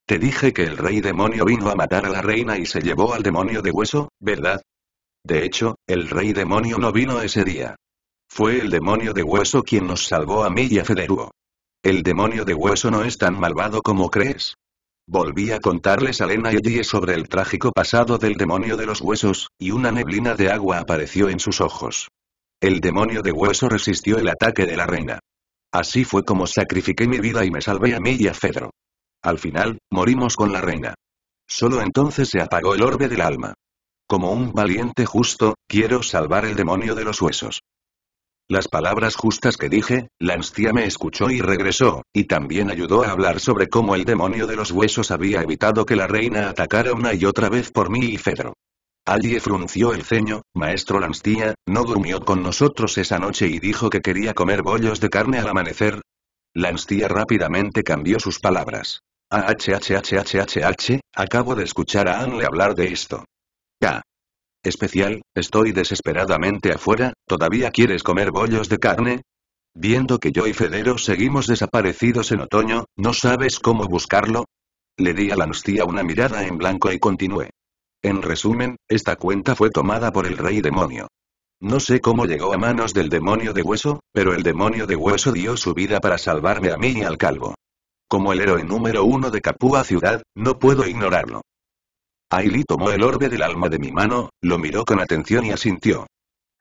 Te dije que el rey demonio vino a matar a la reina y se llevó al demonio de hueso, ¿verdad? De hecho, el rey demonio no vino ese día. Fue el demonio de hueso quien nos salvó a mí y a Federuo. El demonio de hueso no es tan malvado como crees. Volví a contarles a Lena y Die sobre el trágico pasado del demonio de los huesos, y una neblina de agua apareció en sus ojos. El demonio de hueso resistió el ataque de la reina. Así fue como sacrifiqué mi vida y me salvé a mí y a Fedro. Al final, morimos con la reina. Solo entonces se apagó el orbe del alma. Como un valiente justo, quiero salvar el demonio de los huesos. Las palabras justas que dije, la me escuchó y regresó, y también ayudó a hablar sobre cómo el demonio de los huesos había evitado que la reina atacara una y otra vez por mí y Fedro. Allie frunció el ceño, maestro Lanstía, ¿no durmió con nosotros esa noche y dijo que quería comer bollos de carne al amanecer? Lanstía rápidamente cambió sus palabras. Ah-h-h-h-h-h-h, ah, ah, ah, acabo de escuchar a Anne hablar de esto. Ya. Especial, estoy desesperadamente afuera, ¿todavía quieres comer bollos de carne? Viendo que yo y Federo seguimos desaparecidos en otoño, ¿no sabes cómo buscarlo? Le di a la hostia una mirada en blanco y continué. En resumen, esta cuenta fue tomada por el rey demonio. No sé cómo llegó a manos del demonio de hueso, pero el demonio de hueso dio su vida para salvarme a mí y al calvo. Como el héroe número uno de Capua Ciudad, no puedo ignorarlo. Aili tomó el orbe del alma de mi mano, lo miró con atención y asintió.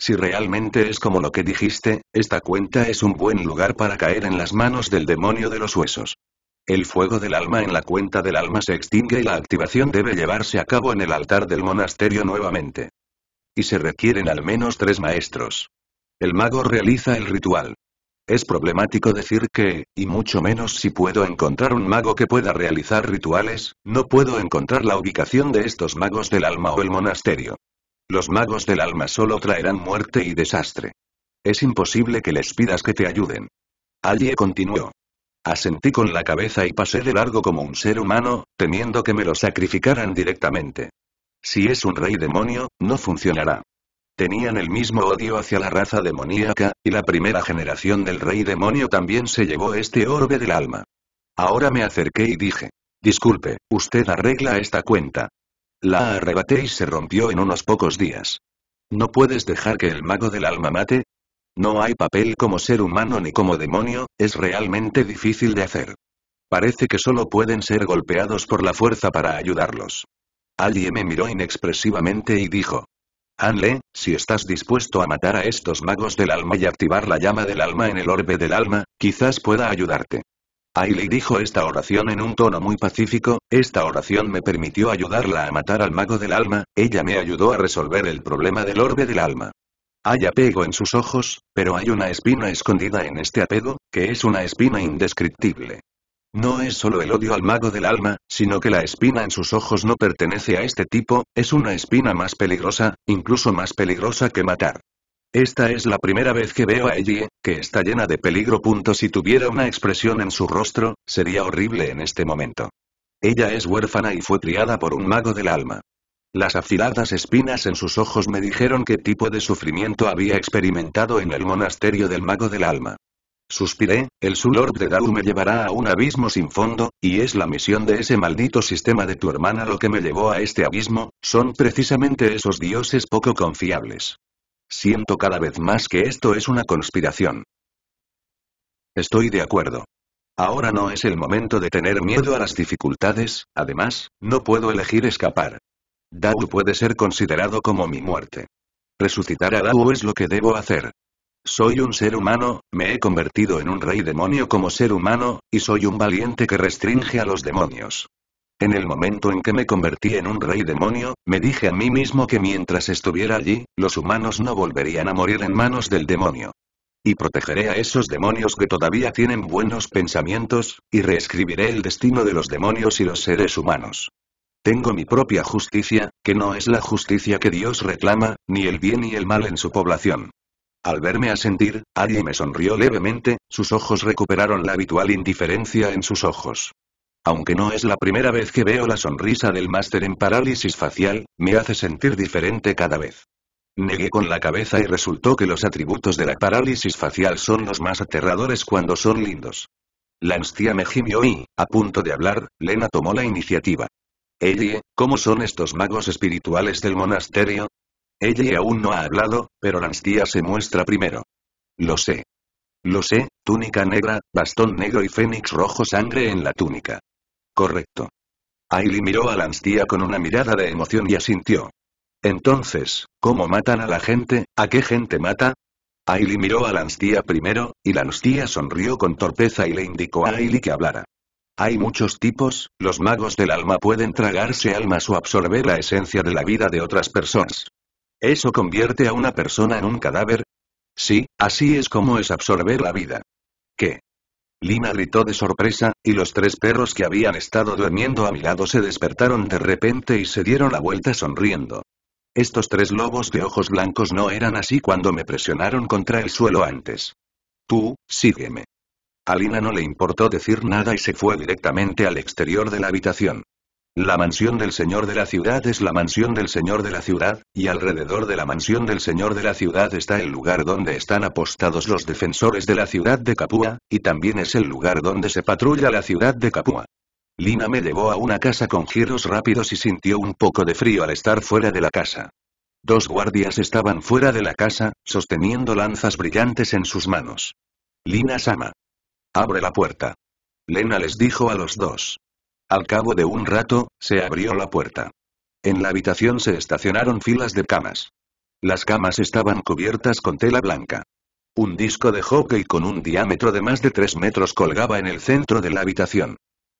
Si realmente es como lo que dijiste, esta cuenta es un buen lugar para caer en las manos del demonio de los huesos. El fuego del alma en la cuenta del alma se extingue y la activación debe llevarse a cabo en el altar del monasterio nuevamente. Y se requieren al menos tres maestros. El mago realiza el ritual. Es problemático decir que, y mucho menos si puedo encontrar un mago que pueda realizar rituales, no puedo encontrar la ubicación de estos magos del alma o el monasterio. Los magos del alma solo traerán muerte y desastre. Es imposible que les pidas que te ayuden. Allie continuó. Asentí con la cabeza y pasé de largo como un ser humano, temiendo que me lo sacrificaran directamente. Si es un rey demonio, no funcionará. Tenían el mismo odio hacia la raza demoníaca, y la primera generación del rey demonio también se llevó este orbe del alma. Ahora me acerqué y dije, disculpe, usted arregla esta cuenta. La arrebaté y se rompió en unos pocos días. ¿No puedes dejar que el mago del alma mate? No hay papel como ser humano ni como demonio, es realmente difícil de hacer. Parece que solo pueden ser golpeados por la fuerza para ayudarlos. Alguien me miró inexpresivamente y dijo, Anle, si estás dispuesto a matar a estos magos del alma y activar la llama del alma en el orbe del alma, quizás pueda ayudarte. Ailey dijo esta oración en un tono muy pacífico, esta oración me permitió ayudarla a matar al mago del alma, ella me ayudó a resolver el problema del orbe del alma. Hay apego en sus ojos, pero hay una espina escondida en este apego, que es una espina indescriptible. No es solo el odio al mago del alma, sino que la espina en sus ojos no pertenece a este tipo, es una espina más peligrosa, incluso más peligrosa que matar. Esta es la primera vez que veo a Ellie, que está llena de peligro. Si tuviera una expresión en su rostro, sería horrible en este momento. Ella es huérfana y fue criada por un mago del alma. Las afiladas espinas en sus ojos me dijeron qué tipo de sufrimiento había experimentado en el monasterio del mago del alma. Suspiré, el Orb de Dao me llevará a un abismo sin fondo, y es la misión de ese maldito sistema de tu hermana lo que me llevó a este abismo, son precisamente esos dioses poco confiables. Siento cada vez más que esto es una conspiración. Estoy de acuerdo. Ahora no es el momento de tener miedo a las dificultades, además, no puedo elegir escapar. Dao puede ser considerado como mi muerte. Resucitar a Dao es lo que debo hacer. Soy un ser humano, me he convertido en un rey demonio como ser humano, y soy un valiente que restringe a los demonios. En el momento en que me convertí en un rey demonio, me dije a mí mismo que mientras estuviera allí, los humanos no volverían a morir en manos del demonio. Y protegeré a esos demonios que todavía tienen buenos pensamientos, y reescribiré el destino de los demonios y los seres humanos. Tengo mi propia justicia, que no es la justicia que Dios reclama, ni el bien ni el mal en su población. Al verme sentir, alguien me sonrió levemente, sus ojos recuperaron la habitual indiferencia en sus ojos. Aunque no es la primera vez que veo la sonrisa del máster en parálisis facial, me hace sentir diferente cada vez. Negué con la cabeza y resultó que los atributos de la parálisis facial son los más aterradores cuando son lindos. La me gimió y, a punto de hablar, Lena tomó la iniciativa. Ellie, ¿cómo son estos magos espirituales del monasterio? Ella aún no ha hablado, pero Lanstia se muestra primero. Lo sé. Lo sé, túnica negra, bastón negro y fénix rojo sangre en la túnica. Correcto. Ailey miró a Lanstia con una mirada de emoción y asintió. Entonces, ¿cómo matan a la gente? ¿A qué gente mata? Ailey miró a Lanstia primero, y Lanstia sonrió con torpeza y le indicó a Ailey que hablara. Hay muchos tipos, los magos del alma pueden tragarse almas o absorber la esencia de la vida de otras personas. ¿Eso convierte a una persona en un cadáver? Sí, así es como es absorber la vida. ¿Qué? Lina gritó de sorpresa, y los tres perros que habían estado durmiendo a mi lado se despertaron de repente y se dieron la vuelta sonriendo. Estos tres lobos de ojos blancos no eran así cuando me presionaron contra el suelo antes. Tú, sígueme. A Lina no le importó decir nada y se fue directamente al exterior de la habitación. La mansión del señor de la ciudad es la mansión del señor de la ciudad, y alrededor de la mansión del señor de la ciudad está el lugar donde están apostados los defensores de la ciudad de Capua, y también es el lugar donde se patrulla la ciudad de Capua. Lina me llevó a una casa con giros rápidos y sintió un poco de frío al estar fuera de la casa. Dos guardias estaban fuera de la casa, sosteniendo lanzas brillantes en sus manos. Lina Sama. Abre la puerta. Lena les dijo a los dos. Al cabo de un rato, se abrió la puerta. En la habitación se estacionaron filas de camas. Las camas estaban cubiertas con tela blanca. Un disco de hockey con un diámetro de más de 3 metros colgaba en el centro de la habitación.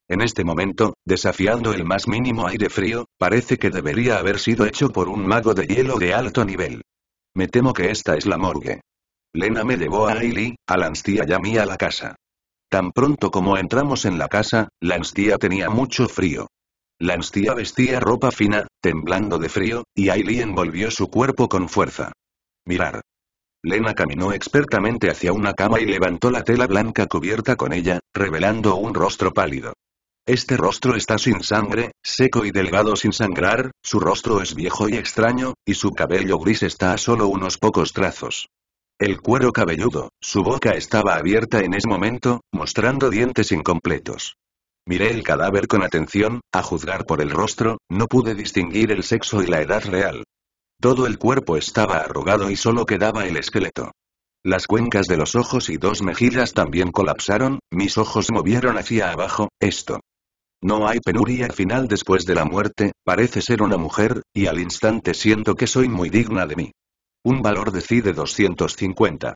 En este momento, desafiando el más mínimo aire frío, parece que debería haber sido hecho por un mago de hielo de alto nivel. Me temo que esta es la morgue. Lena me llevó a Ailey, a la y a mí a la casa. Tan pronto como entramos en la casa, Lanstia tenía mucho frío. Lanstia vestía ropa fina, temblando de frío, y Aileen envolvió su cuerpo con fuerza. Mirar. Lena caminó expertamente hacia una cama y levantó la tela blanca cubierta con ella, revelando un rostro pálido. Este rostro está sin sangre, seco y delgado sin sangrar, su rostro es viejo y extraño, y su cabello gris está a solo unos pocos trazos. El cuero cabelludo, su boca estaba abierta en ese momento, mostrando dientes incompletos. Miré el cadáver con atención, a juzgar por el rostro, no pude distinguir el sexo y la edad real. Todo el cuerpo estaba arrugado y solo quedaba el esqueleto. Las cuencas de los ojos y dos mejillas también colapsaron, mis ojos movieron hacia abajo, esto. No hay penuria final después de la muerte, parece ser una mujer, y al instante siento que soy muy digna de mí. Un valor de de 250.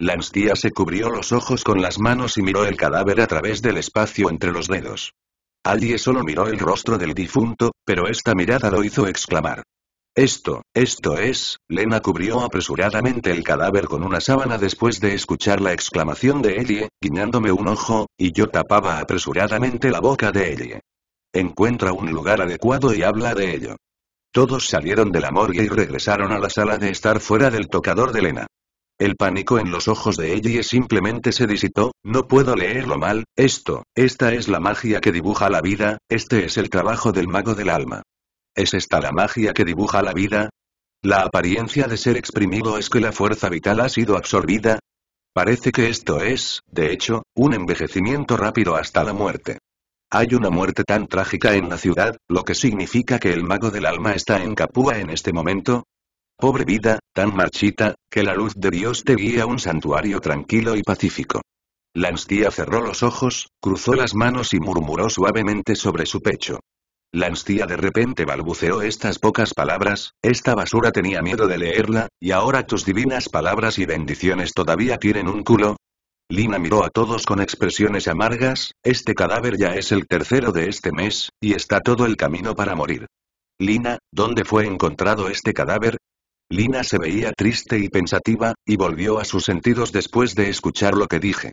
Lansdía se cubrió los ojos con las manos y miró el cadáver a través del espacio entre los dedos. Allie solo miró el rostro del difunto, pero esta mirada lo hizo exclamar. Esto, esto es, Lena cubrió apresuradamente el cadáver con una sábana después de escuchar la exclamación de Ellie, guiñándome un ojo, y yo tapaba apresuradamente la boca de Ellie. Encuentra un lugar adecuado y habla de ello. Todos salieron de la morgue y regresaron a la sala de estar fuera del tocador de Lena. El pánico en los ojos de Ellie simplemente se disipó, no puedo leerlo mal, esto, esta es la magia que dibuja la vida, este es el trabajo del mago del alma. ¿Es esta la magia que dibuja la vida? La apariencia de ser exprimido es que la fuerza vital ha sido absorbida. Parece que esto es, de hecho, un envejecimiento rápido hasta la muerte. Hay una muerte tan trágica en la ciudad, lo que significa que el mago del alma está en Capúa en este momento. Pobre vida, tan marchita, que la luz de Dios te guía a un santuario tranquilo y pacífico. Lanstia cerró los ojos, cruzó las manos y murmuró suavemente sobre su pecho. Lanstia de repente balbuceó estas pocas palabras, esta basura tenía miedo de leerla, y ahora tus divinas palabras y bendiciones todavía tienen un culo, Lina miró a todos con expresiones amargas, este cadáver ya es el tercero de este mes, y está todo el camino para morir. Lina, ¿dónde fue encontrado este cadáver? Lina se veía triste y pensativa, y volvió a sus sentidos después de escuchar lo que dije.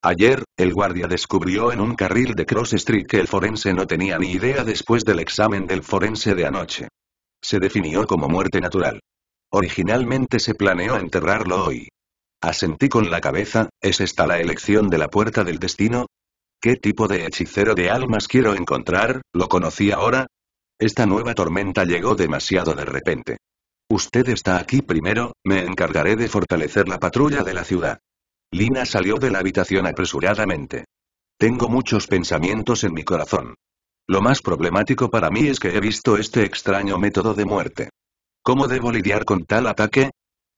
Ayer, el guardia descubrió en un carril de Cross Street que el forense no tenía ni idea después del examen del forense de anoche. Se definió como muerte natural. Originalmente se planeó enterrarlo hoy, Asentí con la cabeza, ¿es esta la elección de la puerta del destino? ¿Qué tipo de hechicero de almas quiero encontrar? ¿Lo conocí ahora? Esta nueva tormenta llegó demasiado de repente. Usted está aquí primero, me encargaré de fortalecer la patrulla de la ciudad. Lina salió de la habitación apresuradamente. Tengo muchos pensamientos en mi corazón. Lo más problemático para mí es que he visto este extraño método de muerte. ¿Cómo debo lidiar con tal ataque?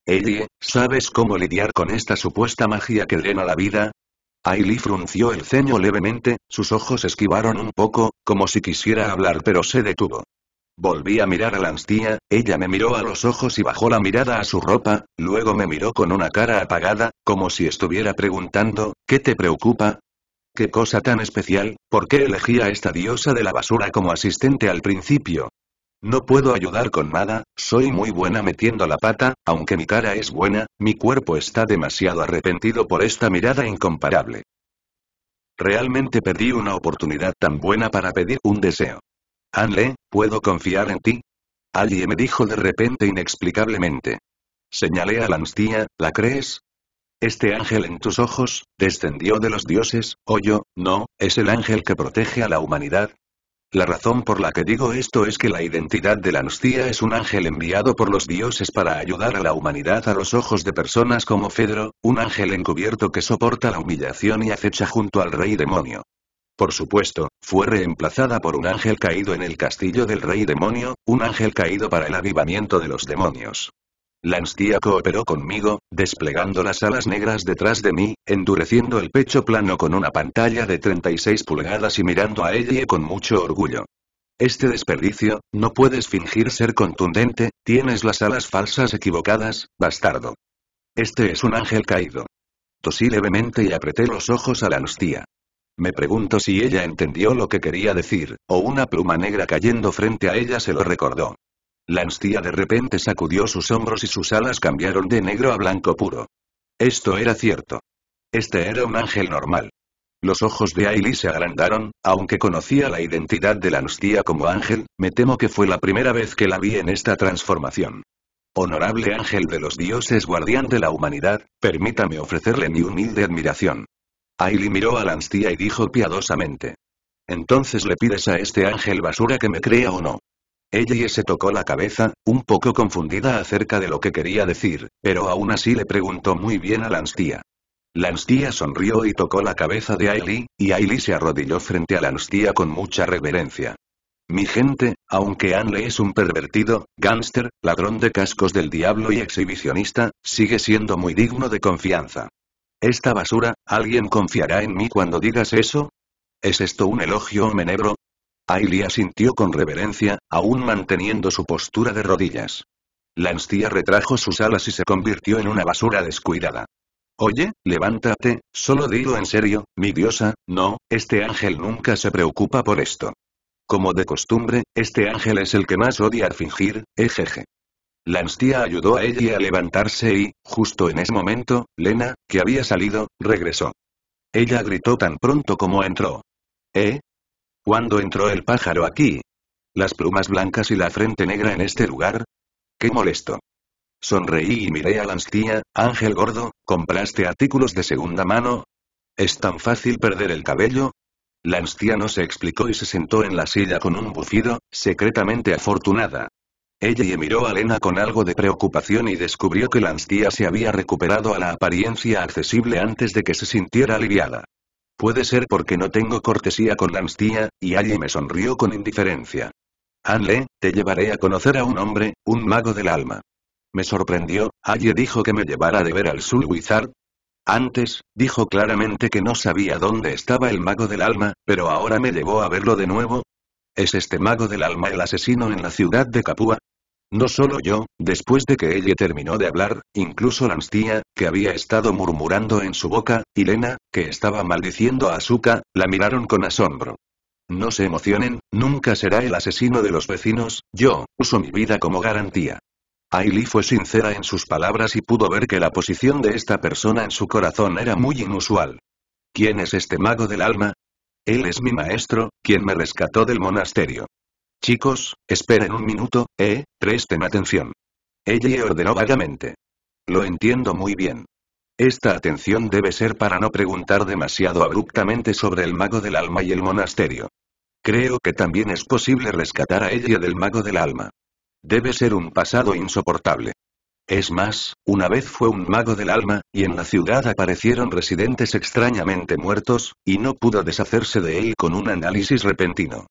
Ellie, ¿sabes cómo lidiar con esta supuesta magia que drena la vida? Ailey frunció el ceño levemente, sus ojos esquivaron un poco, como si quisiera hablar pero se detuvo. Volví a mirar a Lanstia, ella me miró a los ojos y bajó la mirada a su ropa, luego me miró con una cara apagada, como si estuviera preguntando, ¿qué te preocupa? ¿Qué cosa tan especial? ¿Por qué elegí a esta diosa de la basura como asistente al principio? No puedo ayudar con nada, soy muy buena metiendo la pata, aunque mi cara es buena, mi cuerpo está demasiado arrepentido por esta mirada incomparable. Realmente perdí una oportunidad tan buena para pedir un deseo. Anle, ¿puedo confiar en ti? Alguien me dijo de repente inexplicablemente. Señalé a la ¿la crees? Este ángel en tus ojos, descendió de los dioses, o yo, no, es el ángel que protege a la humanidad, la razón por la que digo esto es que la identidad de la nostía es un ángel enviado por los dioses para ayudar a la humanidad a los ojos de personas como Fedro, un ángel encubierto que soporta la humillación y acecha junto al rey demonio. Por supuesto, fue reemplazada por un ángel caído en el castillo del rey demonio, un ángel caído para el avivamiento de los demonios. Lanstia cooperó conmigo, desplegando las alas negras detrás de mí, endureciendo el pecho plano con una pantalla de 36 pulgadas y mirando a ella con mucho orgullo. Este desperdicio, no puedes fingir ser contundente, tienes las alas falsas equivocadas, bastardo. Este es un ángel caído. Tosí levemente y apreté los ojos a la Lanstia. Me pregunto si ella entendió lo que quería decir, o una pluma negra cayendo frente a ella se lo recordó. La de repente sacudió sus hombros y sus alas cambiaron de negro a blanco puro. Esto era cierto. Este era un ángel normal. Los ojos de Ailey se agrandaron, aunque conocía la identidad de la Anstía como ángel, me temo que fue la primera vez que la vi en esta transformación. Honorable ángel de los dioses guardián de la humanidad, permítame ofrecerle mi humilde admiración. Ailey miró a la Anstía y dijo piadosamente. Entonces le pides a este ángel basura que me crea o no. Ella se tocó la cabeza, un poco confundida acerca de lo que quería decir, pero aún así le preguntó muy bien a Lanstia. Lanstia sonrió y tocó la cabeza de Ailey, y Ailey se arrodilló frente a Lanstia con mucha reverencia. Mi gente, aunque Anle es un pervertido, gánster, ladrón de cascos del diablo y exhibicionista, sigue siendo muy digno de confianza. Esta basura, ¿alguien confiará en mí cuando digas eso? ¿Es esto un elogio o menebro? Ailey asintió con reverencia, aún manteniendo su postura de rodillas. La retrajo sus alas y se convirtió en una basura descuidada. Oye, levántate, solo digo en serio, mi diosa, no, este ángel nunca se preocupa por esto. Como de costumbre, este ángel es el que más odia fingir, ejeje. La ayudó a ella a levantarse y, justo en ese momento, Lena, que había salido, regresó. Ella gritó tan pronto como entró. ¿Eh? ¿Cuándo entró el pájaro aquí? Las plumas blancas y la frente negra en este lugar. ¡Qué molesto! Sonreí y miré a Lanstia, Ángel Gordo, ¿compraste artículos de segunda mano? ¿Es tan fácil perder el cabello? Lanstia no se explicó y se sentó en la silla con un bufido, secretamente afortunada. Ella y miró a Lena con algo de preocupación y descubrió que Lanstia se había recuperado a la apariencia accesible antes de que se sintiera aliviada. Puede ser porque no tengo cortesía con la y Allie me sonrió con indiferencia. Anle, te llevaré a conocer a un hombre, un mago del alma. Me sorprendió, Allie dijo que me llevara de ver al Soul Wizard. Antes, dijo claramente que no sabía dónde estaba el mago del alma, pero ahora me llevó a verlo de nuevo. ¿Es este mago del alma el asesino en la ciudad de Capua? No solo yo, después de que ella terminó de hablar, incluso Lanstia, que había estado murmurando en su boca, y Lena, que estaba maldiciendo a Asuka, la miraron con asombro. No se emocionen, nunca será el asesino de los vecinos, yo, uso mi vida como garantía. Ailey fue sincera en sus palabras y pudo ver que la posición de esta persona en su corazón era muy inusual. ¿Quién es este mago del alma? Él es mi maestro, quien me rescató del monasterio. Chicos, esperen un minuto, eh, presten atención. Ella ordenó vagamente. Lo entiendo muy bien. Esta atención debe ser para no preguntar demasiado abruptamente sobre el mago del alma y el monasterio. Creo que también es posible rescatar a ella del mago del alma. Debe ser un pasado insoportable. Es más, una vez fue un mago del alma, y en la ciudad aparecieron residentes extrañamente muertos, y no pudo deshacerse de él con un análisis repentino.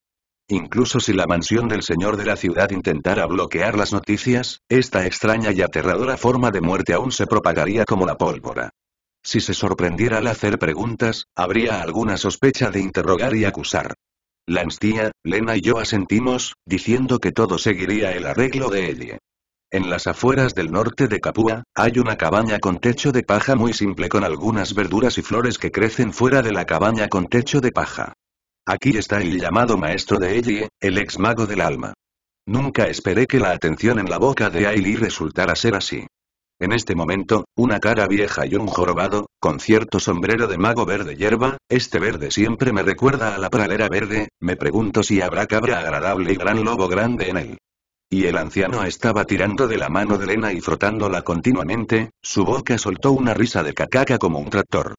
Incluso si la mansión del señor de la ciudad intentara bloquear las noticias, esta extraña y aterradora forma de muerte aún se propagaría como la pólvora. Si se sorprendiera al hacer preguntas, habría alguna sospecha de interrogar y acusar. Lanstia, Lena y yo asentimos, diciendo que todo seguiría el arreglo de ella. En las afueras del norte de Capua, hay una cabaña con techo de paja muy simple con algunas verduras y flores que crecen fuera de la cabaña con techo de paja. Aquí está el llamado maestro de Ellie, el ex mago del alma. Nunca esperé que la atención en la boca de Ailey resultara ser así. En este momento, una cara vieja y un jorobado, con cierto sombrero de mago verde hierba, este verde siempre me recuerda a la pralera verde, me pregunto si habrá cabra agradable y gran lobo grande en él. Y el anciano estaba tirando de la mano de Lena y frotándola continuamente, su boca soltó una risa de cacaca como un tractor.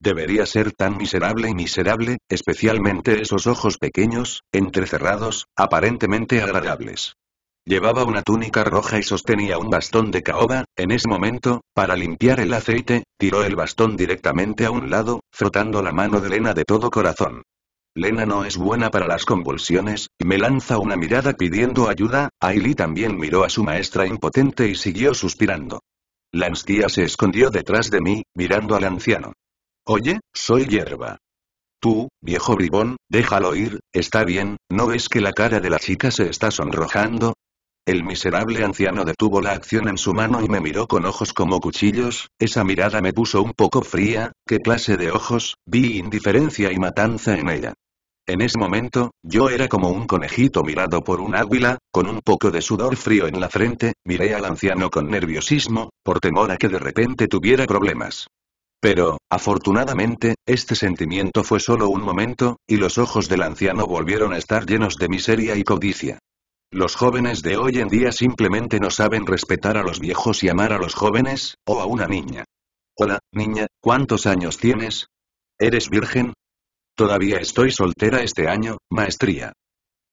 Debería ser tan miserable y miserable, especialmente esos ojos pequeños, entrecerrados, aparentemente agradables. Llevaba una túnica roja y sostenía un bastón de caoba, en ese momento, para limpiar el aceite, tiró el bastón directamente a un lado, frotando la mano de Lena de todo corazón. Lena no es buena para las convulsiones, me lanza una mirada pidiendo ayuda, Ailey también miró a su maestra impotente y siguió suspirando. La se escondió detrás de mí, mirando al anciano. Oye, soy hierba. Tú, viejo bribón, déjalo ir, está bien, ¿no ves que la cara de la chica se está sonrojando? El miserable anciano detuvo la acción en su mano y me miró con ojos como cuchillos, esa mirada me puso un poco fría, qué clase de ojos, vi indiferencia y matanza en ella. En ese momento, yo era como un conejito mirado por un águila, con un poco de sudor frío en la frente, miré al anciano con nerviosismo, por temor a que de repente tuviera problemas. Pero, afortunadamente, este sentimiento fue solo un momento, y los ojos del anciano volvieron a estar llenos de miseria y codicia. Los jóvenes de hoy en día simplemente no saben respetar a los viejos y amar a los jóvenes, o a una niña. Hola, niña, ¿cuántos años tienes? ¿Eres virgen? Todavía estoy soltera este año, maestría.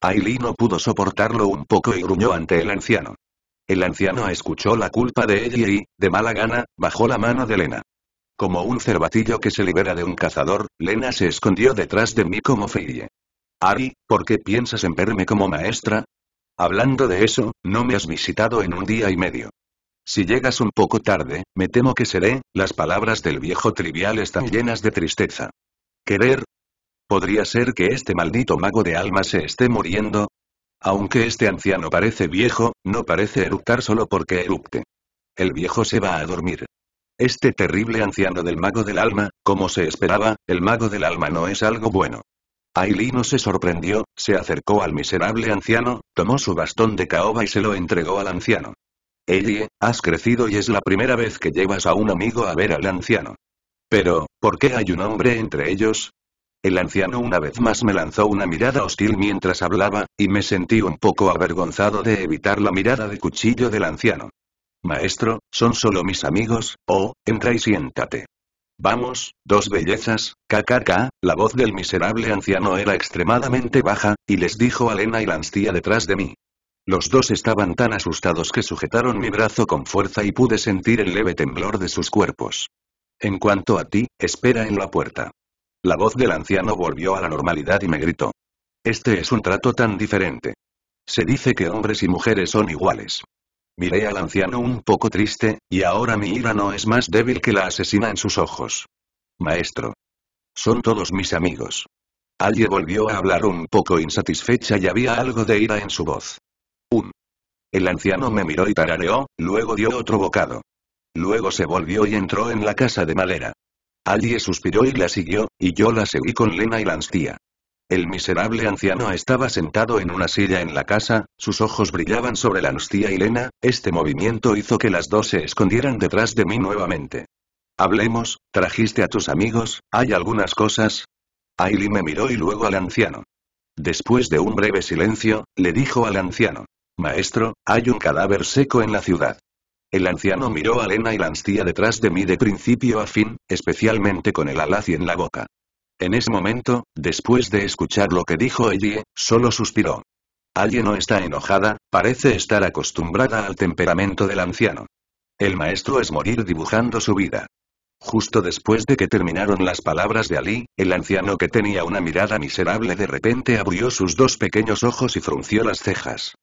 Ailey no pudo soportarlo un poco y gruñó ante el anciano. El anciano escuchó la culpa de ella y, de mala gana, bajó la mano de Lena. Como un cervatillo que se libera de un cazador, Lena se escondió detrás de mí como Feye. Ari, ¿por qué piensas en verme como maestra? Hablando de eso, no me has visitado en un día y medio. Si llegas un poco tarde, me temo que seré, las palabras del viejo trivial están llenas de tristeza. ¿Querer? ¿Podría ser que este maldito mago de alma se esté muriendo? Aunque este anciano parece viejo, no parece eructar solo porque eructe. El viejo se va a dormir. Este terrible anciano del mago del alma, como se esperaba, el mago del alma no es algo bueno. no se sorprendió, se acercó al miserable anciano, tomó su bastón de caoba y se lo entregó al anciano. Ellie, has crecido y es la primera vez que llevas a un amigo a ver al anciano. Pero, ¿por qué hay un hombre entre ellos? El anciano una vez más me lanzó una mirada hostil mientras hablaba, y me sentí un poco avergonzado de evitar la mirada de cuchillo del anciano. Maestro, son solo mis amigos, oh, entra y siéntate. Vamos, dos bellezas, kkk, la voz del miserable anciano era extremadamente baja, y les dijo a Lena y la detrás de mí. Los dos estaban tan asustados que sujetaron mi brazo con fuerza y pude sentir el leve temblor de sus cuerpos. En cuanto a ti, espera en la puerta. La voz del anciano volvió a la normalidad y me gritó. Este es un trato tan diferente. Se dice que hombres y mujeres son iguales. Miré al anciano un poco triste, y ahora mi ira no es más débil que la asesina en sus ojos. Maestro. Son todos mis amigos. Alguien volvió a hablar un poco insatisfecha y había algo de ira en su voz. Un. El anciano me miró y tarareó, luego dio otro bocado. Luego se volvió y entró en la casa de madera. Allie suspiró y la siguió, y yo la seguí con Lena y Lanstia. El miserable anciano estaba sentado en una silla en la casa, sus ojos brillaban sobre la hostia y Lena, este movimiento hizo que las dos se escondieran detrás de mí nuevamente. Hablemos, trajiste a tus amigos, ¿hay algunas cosas? Ailey me miró y luego al anciano. Después de un breve silencio, le dijo al anciano. Maestro, hay un cadáver seco en la ciudad. El anciano miró a Lena y la detrás de mí de principio a fin, especialmente con el alaci en la boca. En ese momento, después de escuchar lo que dijo Ellie, solo suspiró. Allie no está enojada, parece estar acostumbrada al temperamento del anciano. El maestro es morir dibujando su vida. Justo después de que terminaron las palabras de Ali, el anciano que tenía una mirada miserable de repente abrió sus dos pequeños ojos y frunció las cejas.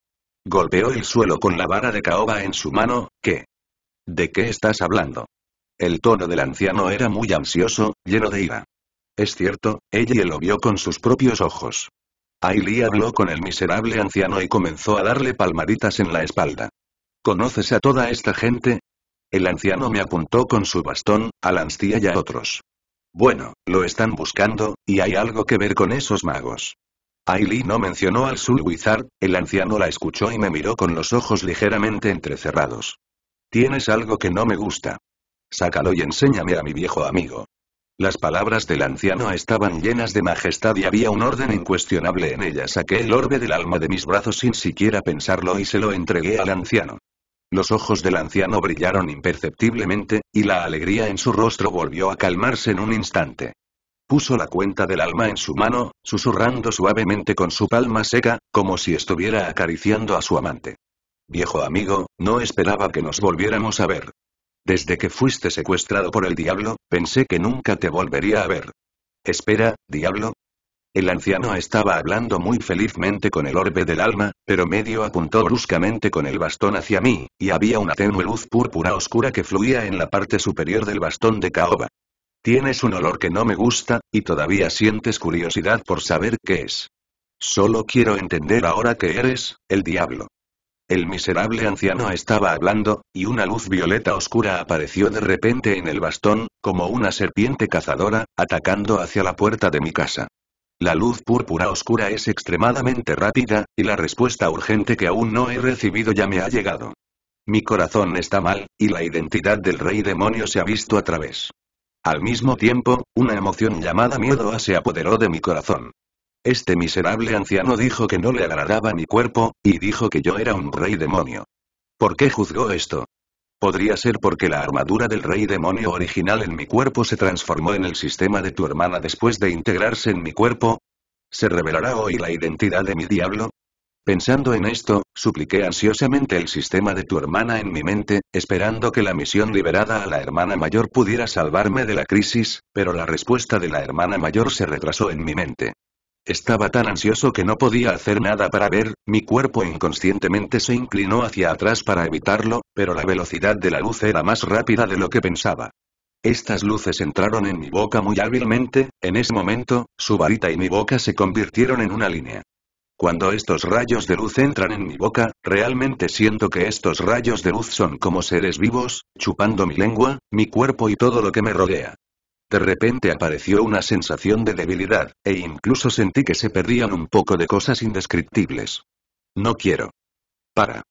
Golpeó el suelo con la vara de caoba en su mano, ¿qué? ¿De qué estás hablando? El tono del anciano era muy ansioso, lleno de ira. Es cierto, ella lo vio con sus propios ojos. Ailí habló con el miserable anciano y comenzó a darle palmaditas en la espalda. ¿Conoces a toda esta gente? El anciano me apuntó con su bastón, a Lanstia y a otros. Bueno, lo están buscando, y hay algo que ver con esos magos. Ailí no mencionó al Soul Wizard, el anciano la escuchó y me miró con los ojos ligeramente entrecerrados. Tienes algo que no me gusta. Sácalo y enséñame a mi viejo amigo. Las palabras del anciano estaban llenas de majestad y había un orden incuestionable en ellas. Saqué el orbe del alma de mis brazos sin siquiera pensarlo y se lo entregué al anciano. Los ojos del anciano brillaron imperceptiblemente, y la alegría en su rostro volvió a calmarse en un instante. Puso la cuenta del alma en su mano, susurrando suavemente con su palma seca, como si estuviera acariciando a su amante. Viejo amigo, no esperaba que nos volviéramos a ver. Desde que fuiste secuestrado por el diablo, pensé que nunca te volvería a ver. Espera, diablo. El anciano estaba hablando muy felizmente con el orbe del alma, pero medio apuntó bruscamente con el bastón hacia mí, y había una tenue luz púrpura oscura que fluía en la parte superior del bastón de caoba. Tienes un olor que no me gusta, y todavía sientes curiosidad por saber qué es. Solo quiero entender ahora que eres, el diablo. El miserable anciano estaba hablando, y una luz violeta oscura apareció de repente en el bastón, como una serpiente cazadora, atacando hacia la puerta de mi casa. La luz púrpura oscura es extremadamente rápida, y la respuesta urgente que aún no he recibido ya me ha llegado. Mi corazón está mal, y la identidad del rey demonio se ha visto a través. Al mismo tiempo, una emoción llamada miedo se apoderó de mi corazón. Este miserable anciano dijo que no le agradaba mi cuerpo, y dijo que yo era un rey demonio. ¿Por qué juzgó esto? Podría ser porque la armadura del rey demonio original en mi cuerpo se transformó en el sistema de tu hermana después de integrarse en mi cuerpo. ¿Se revelará hoy la identidad de mi diablo? Pensando en esto, supliqué ansiosamente el sistema de tu hermana en mi mente, esperando que la misión liberada a la hermana mayor pudiera salvarme de la crisis, pero la respuesta de la hermana mayor se retrasó en mi mente. Estaba tan ansioso que no podía hacer nada para ver, mi cuerpo inconscientemente se inclinó hacia atrás para evitarlo, pero la velocidad de la luz era más rápida de lo que pensaba. Estas luces entraron en mi boca muy hábilmente, en ese momento, su varita y mi boca se convirtieron en una línea. Cuando estos rayos de luz entran en mi boca, realmente siento que estos rayos de luz son como seres vivos, chupando mi lengua, mi cuerpo y todo lo que me rodea. De repente apareció una sensación de debilidad, e incluso sentí que se perdían un poco de cosas indescriptibles. No quiero. Para.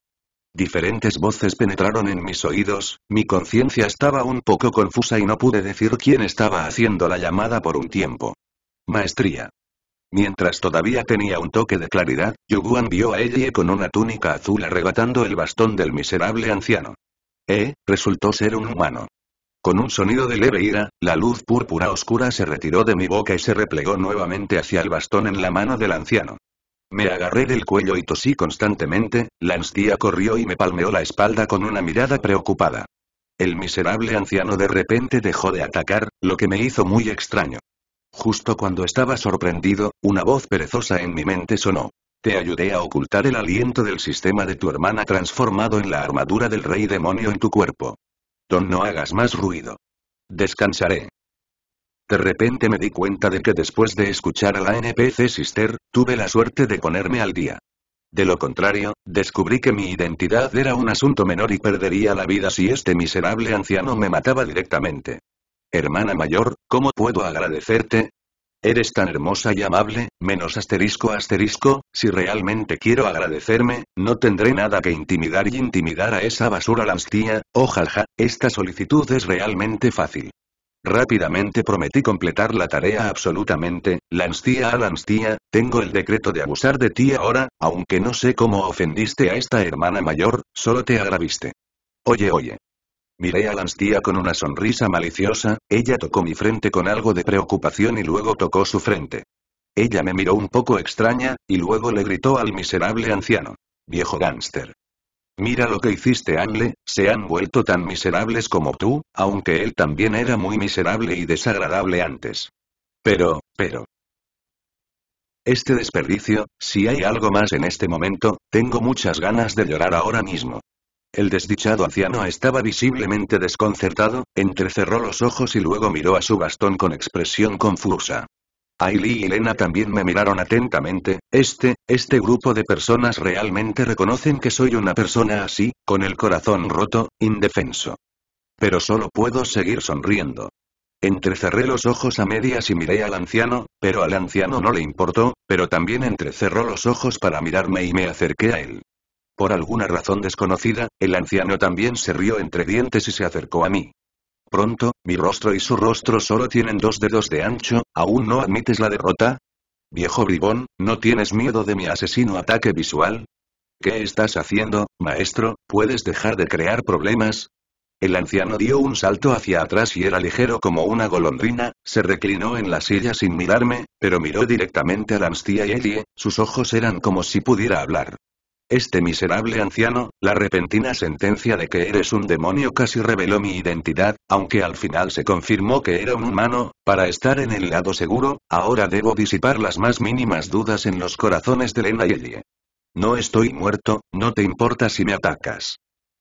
Diferentes voces penetraron en mis oídos, mi conciencia estaba un poco confusa y no pude decir quién estaba haciendo la llamada por un tiempo. Maestría. Mientras todavía tenía un toque de claridad, Yuguan vio a Ellie con una túnica azul arrebatando el bastón del miserable anciano. Eh, resultó ser un humano. Con un sonido de leve ira, la luz púrpura oscura se retiró de mi boca y se replegó nuevamente hacia el bastón en la mano del anciano. Me agarré del cuello y tosí constantemente, la corrió y me palmeó la espalda con una mirada preocupada. El miserable anciano de repente dejó de atacar, lo que me hizo muy extraño. Justo cuando estaba sorprendido, una voz perezosa en mi mente sonó. Te ayudé a ocultar el aliento del sistema de tu hermana transformado en la armadura del rey demonio en tu cuerpo no hagas más ruido. Descansaré. De repente me di cuenta de que después de escuchar a la NPC Sister, tuve la suerte de ponerme al día. De lo contrario, descubrí que mi identidad era un asunto menor y perdería la vida si este miserable anciano me mataba directamente. Hermana mayor, ¿cómo puedo agradecerte? Eres tan hermosa y amable, menos asterisco asterisco, si realmente quiero agradecerme, no tendré nada que intimidar y intimidar a esa basura lastía, oh esta solicitud es realmente fácil. Rápidamente prometí completar la tarea absolutamente, Lanstía a Lanstía, tengo el decreto de abusar de ti ahora, aunque no sé cómo ofendiste a esta hermana mayor, solo te agraviste. Oye oye, Miré a Lanstia con una sonrisa maliciosa, ella tocó mi frente con algo de preocupación y luego tocó su frente. Ella me miró un poco extraña, y luego le gritó al miserable anciano. Viejo gánster. Mira lo que hiciste, Anle, se han vuelto tan miserables como tú, aunque él también era muy miserable y desagradable antes. Pero, pero. Este desperdicio, si hay algo más en este momento, tengo muchas ganas de llorar ahora mismo. El desdichado anciano estaba visiblemente desconcertado, entrecerró los ojos y luego miró a su bastón con expresión confusa. Ailey y Lena también me miraron atentamente, este, este grupo de personas realmente reconocen que soy una persona así, con el corazón roto, indefenso. Pero solo puedo seguir sonriendo. Entrecerré los ojos a medias y miré al anciano, pero al anciano no le importó, pero también entrecerró los ojos para mirarme y me acerqué a él. Por alguna razón desconocida, el anciano también se rió entre dientes y se acercó a mí. Pronto, mi rostro y su rostro solo tienen dos dedos de ancho, ¿aún no admites la derrota? Viejo bribón, ¿no tienes miedo de mi asesino ataque visual? ¿Qué estás haciendo, maestro? ¿Puedes dejar de crear problemas? El anciano dio un salto hacia atrás y era ligero como una golondrina, se reclinó en la silla sin mirarme, pero miró directamente a Lanstia y Elie, sus ojos eran como si pudiera hablar. Este miserable anciano, la repentina sentencia de que eres un demonio casi reveló mi identidad, aunque al final se confirmó que era un humano, para estar en el lado seguro, ahora debo disipar las más mínimas dudas en los corazones de Lena y Ellie. No estoy muerto, no te importa si me atacas.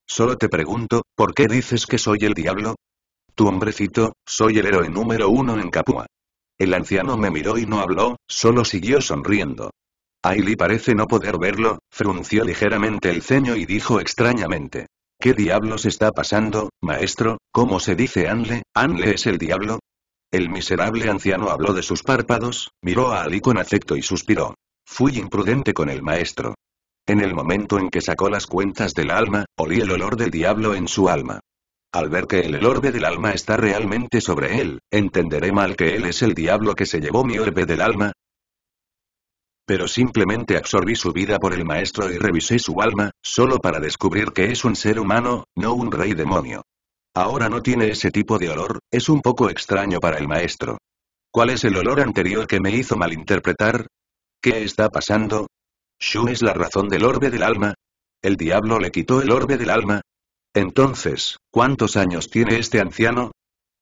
Solo te pregunto, ¿por qué dices que soy el diablo? Tu hombrecito, soy el héroe número uno en Capua. El anciano me miró y no habló, solo siguió sonriendo. Aili parece no poder verlo, frunció ligeramente el ceño y dijo extrañamente. ¿Qué diablos está pasando, maestro? ¿Cómo se dice Anle? ¿Anle es el diablo? El miserable anciano habló de sus párpados, miró a Ali con afecto y suspiró. Fui imprudente con el maestro. En el momento en que sacó las cuentas del alma, olí el olor del diablo en su alma. Al ver que el orbe del alma está realmente sobre él, entenderé mal que él es el diablo que se llevó mi orbe del alma, pero simplemente absorbí su vida por el maestro y revisé su alma, solo para descubrir que es un ser humano, no un rey demonio. Ahora no tiene ese tipo de olor, es un poco extraño para el maestro. ¿Cuál es el olor anterior que me hizo malinterpretar? ¿Qué está pasando? ¿Shu es la razón del orbe del alma? ¿El diablo le quitó el orbe del alma? Entonces, ¿cuántos años tiene este anciano?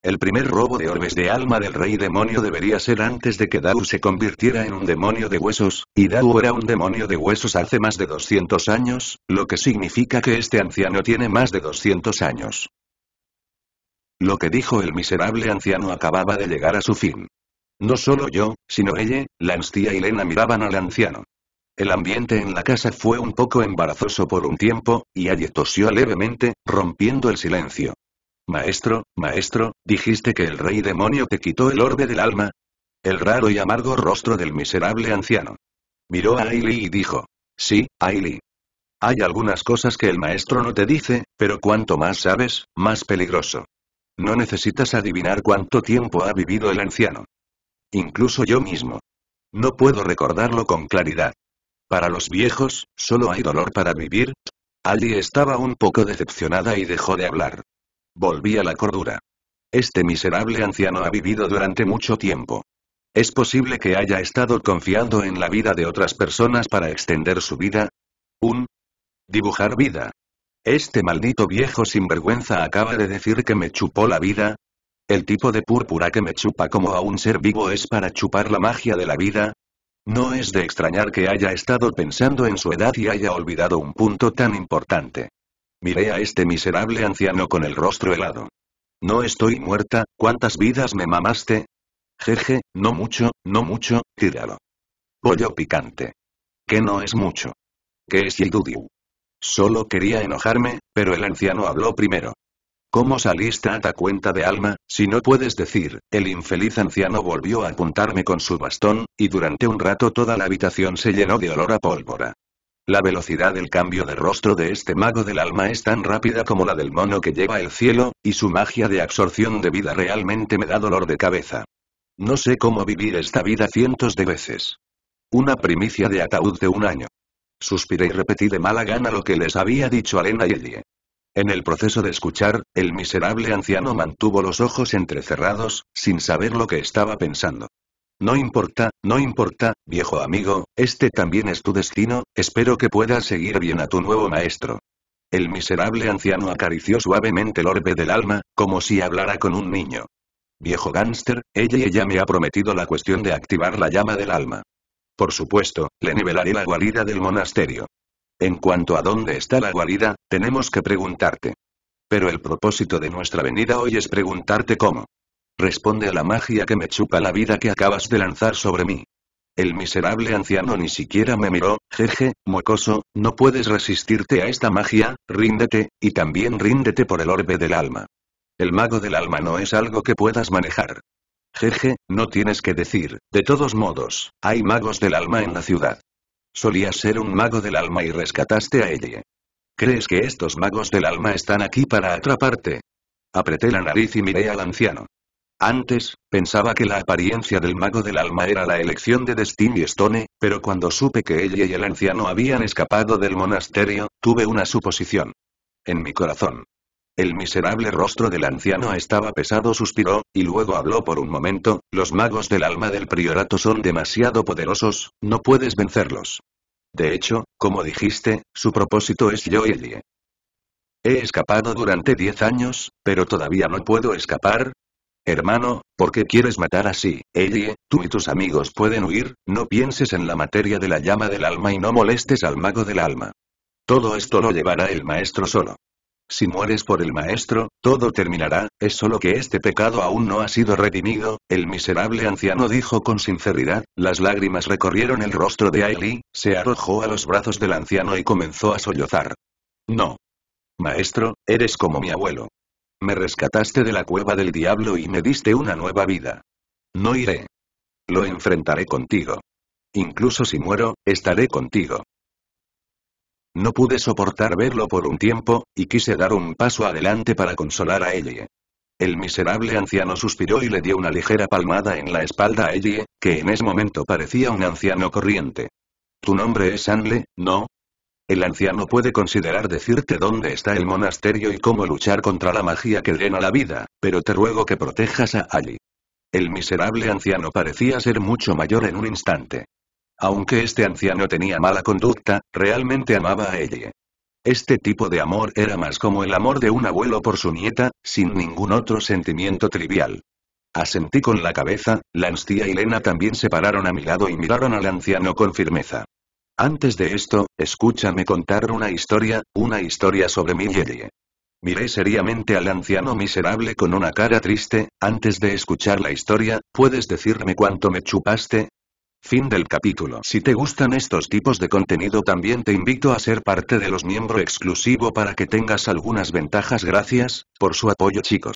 El primer robo de orbes de alma del rey demonio debería ser antes de que Dao se convirtiera en un demonio de huesos, y Dao era un demonio de huesos hace más de 200 años, lo que significa que este anciano tiene más de 200 años. Lo que dijo el miserable anciano acababa de llegar a su fin. No solo yo, sino ella, Lanstia y Lena miraban al anciano. El ambiente en la casa fue un poco embarazoso por un tiempo, y ella tosió levemente, rompiendo el silencio. Maestro, maestro, dijiste que el rey demonio te quitó el orbe del alma. El raro y amargo rostro del miserable anciano. Miró a Ailey y dijo. Sí, Ailey. Hay algunas cosas que el maestro no te dice, pero cuanto más sabes, más peligroso. No necesitas adivinar cuánto tiempo ha vivido el anciano. Incluso yo mismo. No puedo recordarlo con claridad. Para los viejos, solo hay dolor para vivir. Ali estaba un poco decepcionada y dejó de hablar. Volví a la cordura. Este miserable anciano ha vivido durante mucho tiempo. ¿Es posible que haya estado confiando en la vida de otras personas para extender su vida? Un. Dibujar vida. Este maldito viejo sinvergüenza acaba de decir que me chupó la vida. El tipo de púrpura que me chupa como a un ser vivo es para chupar la magia de la vida, no es de extrañar que haya estado pensando en su edad y haya olvidado un punto tan importante. Miré a este miserable anciano con el rostro helado. No estoy muerta, ¿cuántas vidas me mamaste? Jeje, no mucho, no mucho, tíralo. Pollo picante. Que no es mucho. ¿Qué es Yidudiu? Solo quería enojarme, pero el anciano habló primero. ¿Cómo saliste a ta cuenta de alma, si no puedes decir? El infeliz anciano volvió a apuntarme con su bastón, y durante un rato toda la habitación se llenó de olor a pólvora. La velocidad del cambio de rostro de este mago del alma es tan rápida como la del mono que lleva el cielo, y su magia de absorción de vida realmente me da dolor de cabeza. No sé cómo vivir esta vida cientos de veces. Una primicia de ataúd de un año. Suspiré y repetí de mala gana lo que les había dicho Alena y Elie. En el proceso de escuchar, el miserable anciano mantuvo los ojos entrecerrados, sin saber lo que estaba pensando. No importa, no importa, viejo amigo, este también es tu destino, espero que puedas seguir bien a tu nuevo maestro. El miserable anciano acarició suavemente el orbe del alma, como si hablara con un niño. Viejo gánster, ella y ella me ha prometido la cuestión de activar la llama del alma. Por supuesto, le nivelaré la guarida del monasterio. En cuanto a dónde está la guarida, tenemos que preguntarte. Pero el propósito de nuestra venida hoy es preguntarte cómo. Responde a la magia que me chupa la vida que acabas de lanzar sobre mí. El miserable anciano ni siquiera me miró, jeje, mocoso, no puedes resistirte a esta magia, ríndete, y también ríndete por el orbe del alma. El mago del alma no es algo que puedas manejar. Jeje, no tienes que decir, de todos modos, hay magos del alma en la ciudad. solía ser un mago del alma y rescataste a ella. ¿Crees que estos magos del alma están aquí para atraparte? Apreté la nariz y miré al anciano. Antes, pensaba que la apariencia del mago del alma era la elección de Destiny Stone, pero cuando supe que ella y el anciano habían escapado del monasterio, tuve una suposición. En mi corazón. El miserable rostro del anciano estaba pesado, suspiró, y luego habló por un momento, los magos del alma del priorato son demasiado poderosos, no puedes vencerlos. De hecho, como dijiste, su propósito es yo y ella. He escapado durante diez años, pero todavía no puedo escapar, Hermano, ¿por qué quieres matar así? Ellie, tú y tus amigos pueden huir, no pienses en la materia de la llama del alma y no molestes al mago del alma. Todo esto lo llevará el maestro solo. Si mueres por el maestro, todo terminará, es solo que este pecado aún no ha sido redimido, el miserable anciano dijo con sinceridad, las lágrimas recorrieron el rostro de Ailey, se arrojó a los brazos del anciano y comenzó a sollozar. No. Maestro, eres como mi abuelo. Me rescataste de la cueva del diablo y me diste una nueva vida. No iré. Lo enfrentaré contigo. Incluso si muero, estaré contigo. No pude soportar verlo por un tiempo, y quise dar un paso adelante para consolar a Ellie. El miserable anciano suspiró y le dio una ligera palmada en la espalda a Ellie, que en ese momento parecía un anciano corriente. Tu nombre es Anle, ¿no? El anciano puede considerar decirte dónde está el monasterio y cómo luchar contra la magia que llena la vida, pero te ruego que protejas a Ali. El miserable anciano parecía ser mucho mayor en un instante. Aunque este anciano tenía mala conducta, realmente amaba a ella. Este tipo de amor era más como el amor de un abuelo por su nieta, sin ningún otro sentimiento trivial. Asentí con la cabeza, la y Lena también se pararon a mi lado y miraron al anciano con firmeza. Antes de esto, escúchame contar una historia, una historia sobre mi Yeye. Miré seriamente al anciano miserable con una cara triste, antes de escuchar la historia, ¿puedes decirme cuánto me chupaste? Fin del capítulo. Si te gustan estos tipos de contenido también te invito a ser parte de los miembro exclusivo para que tengas algunas ventajas gracias, por su apoyo chicos.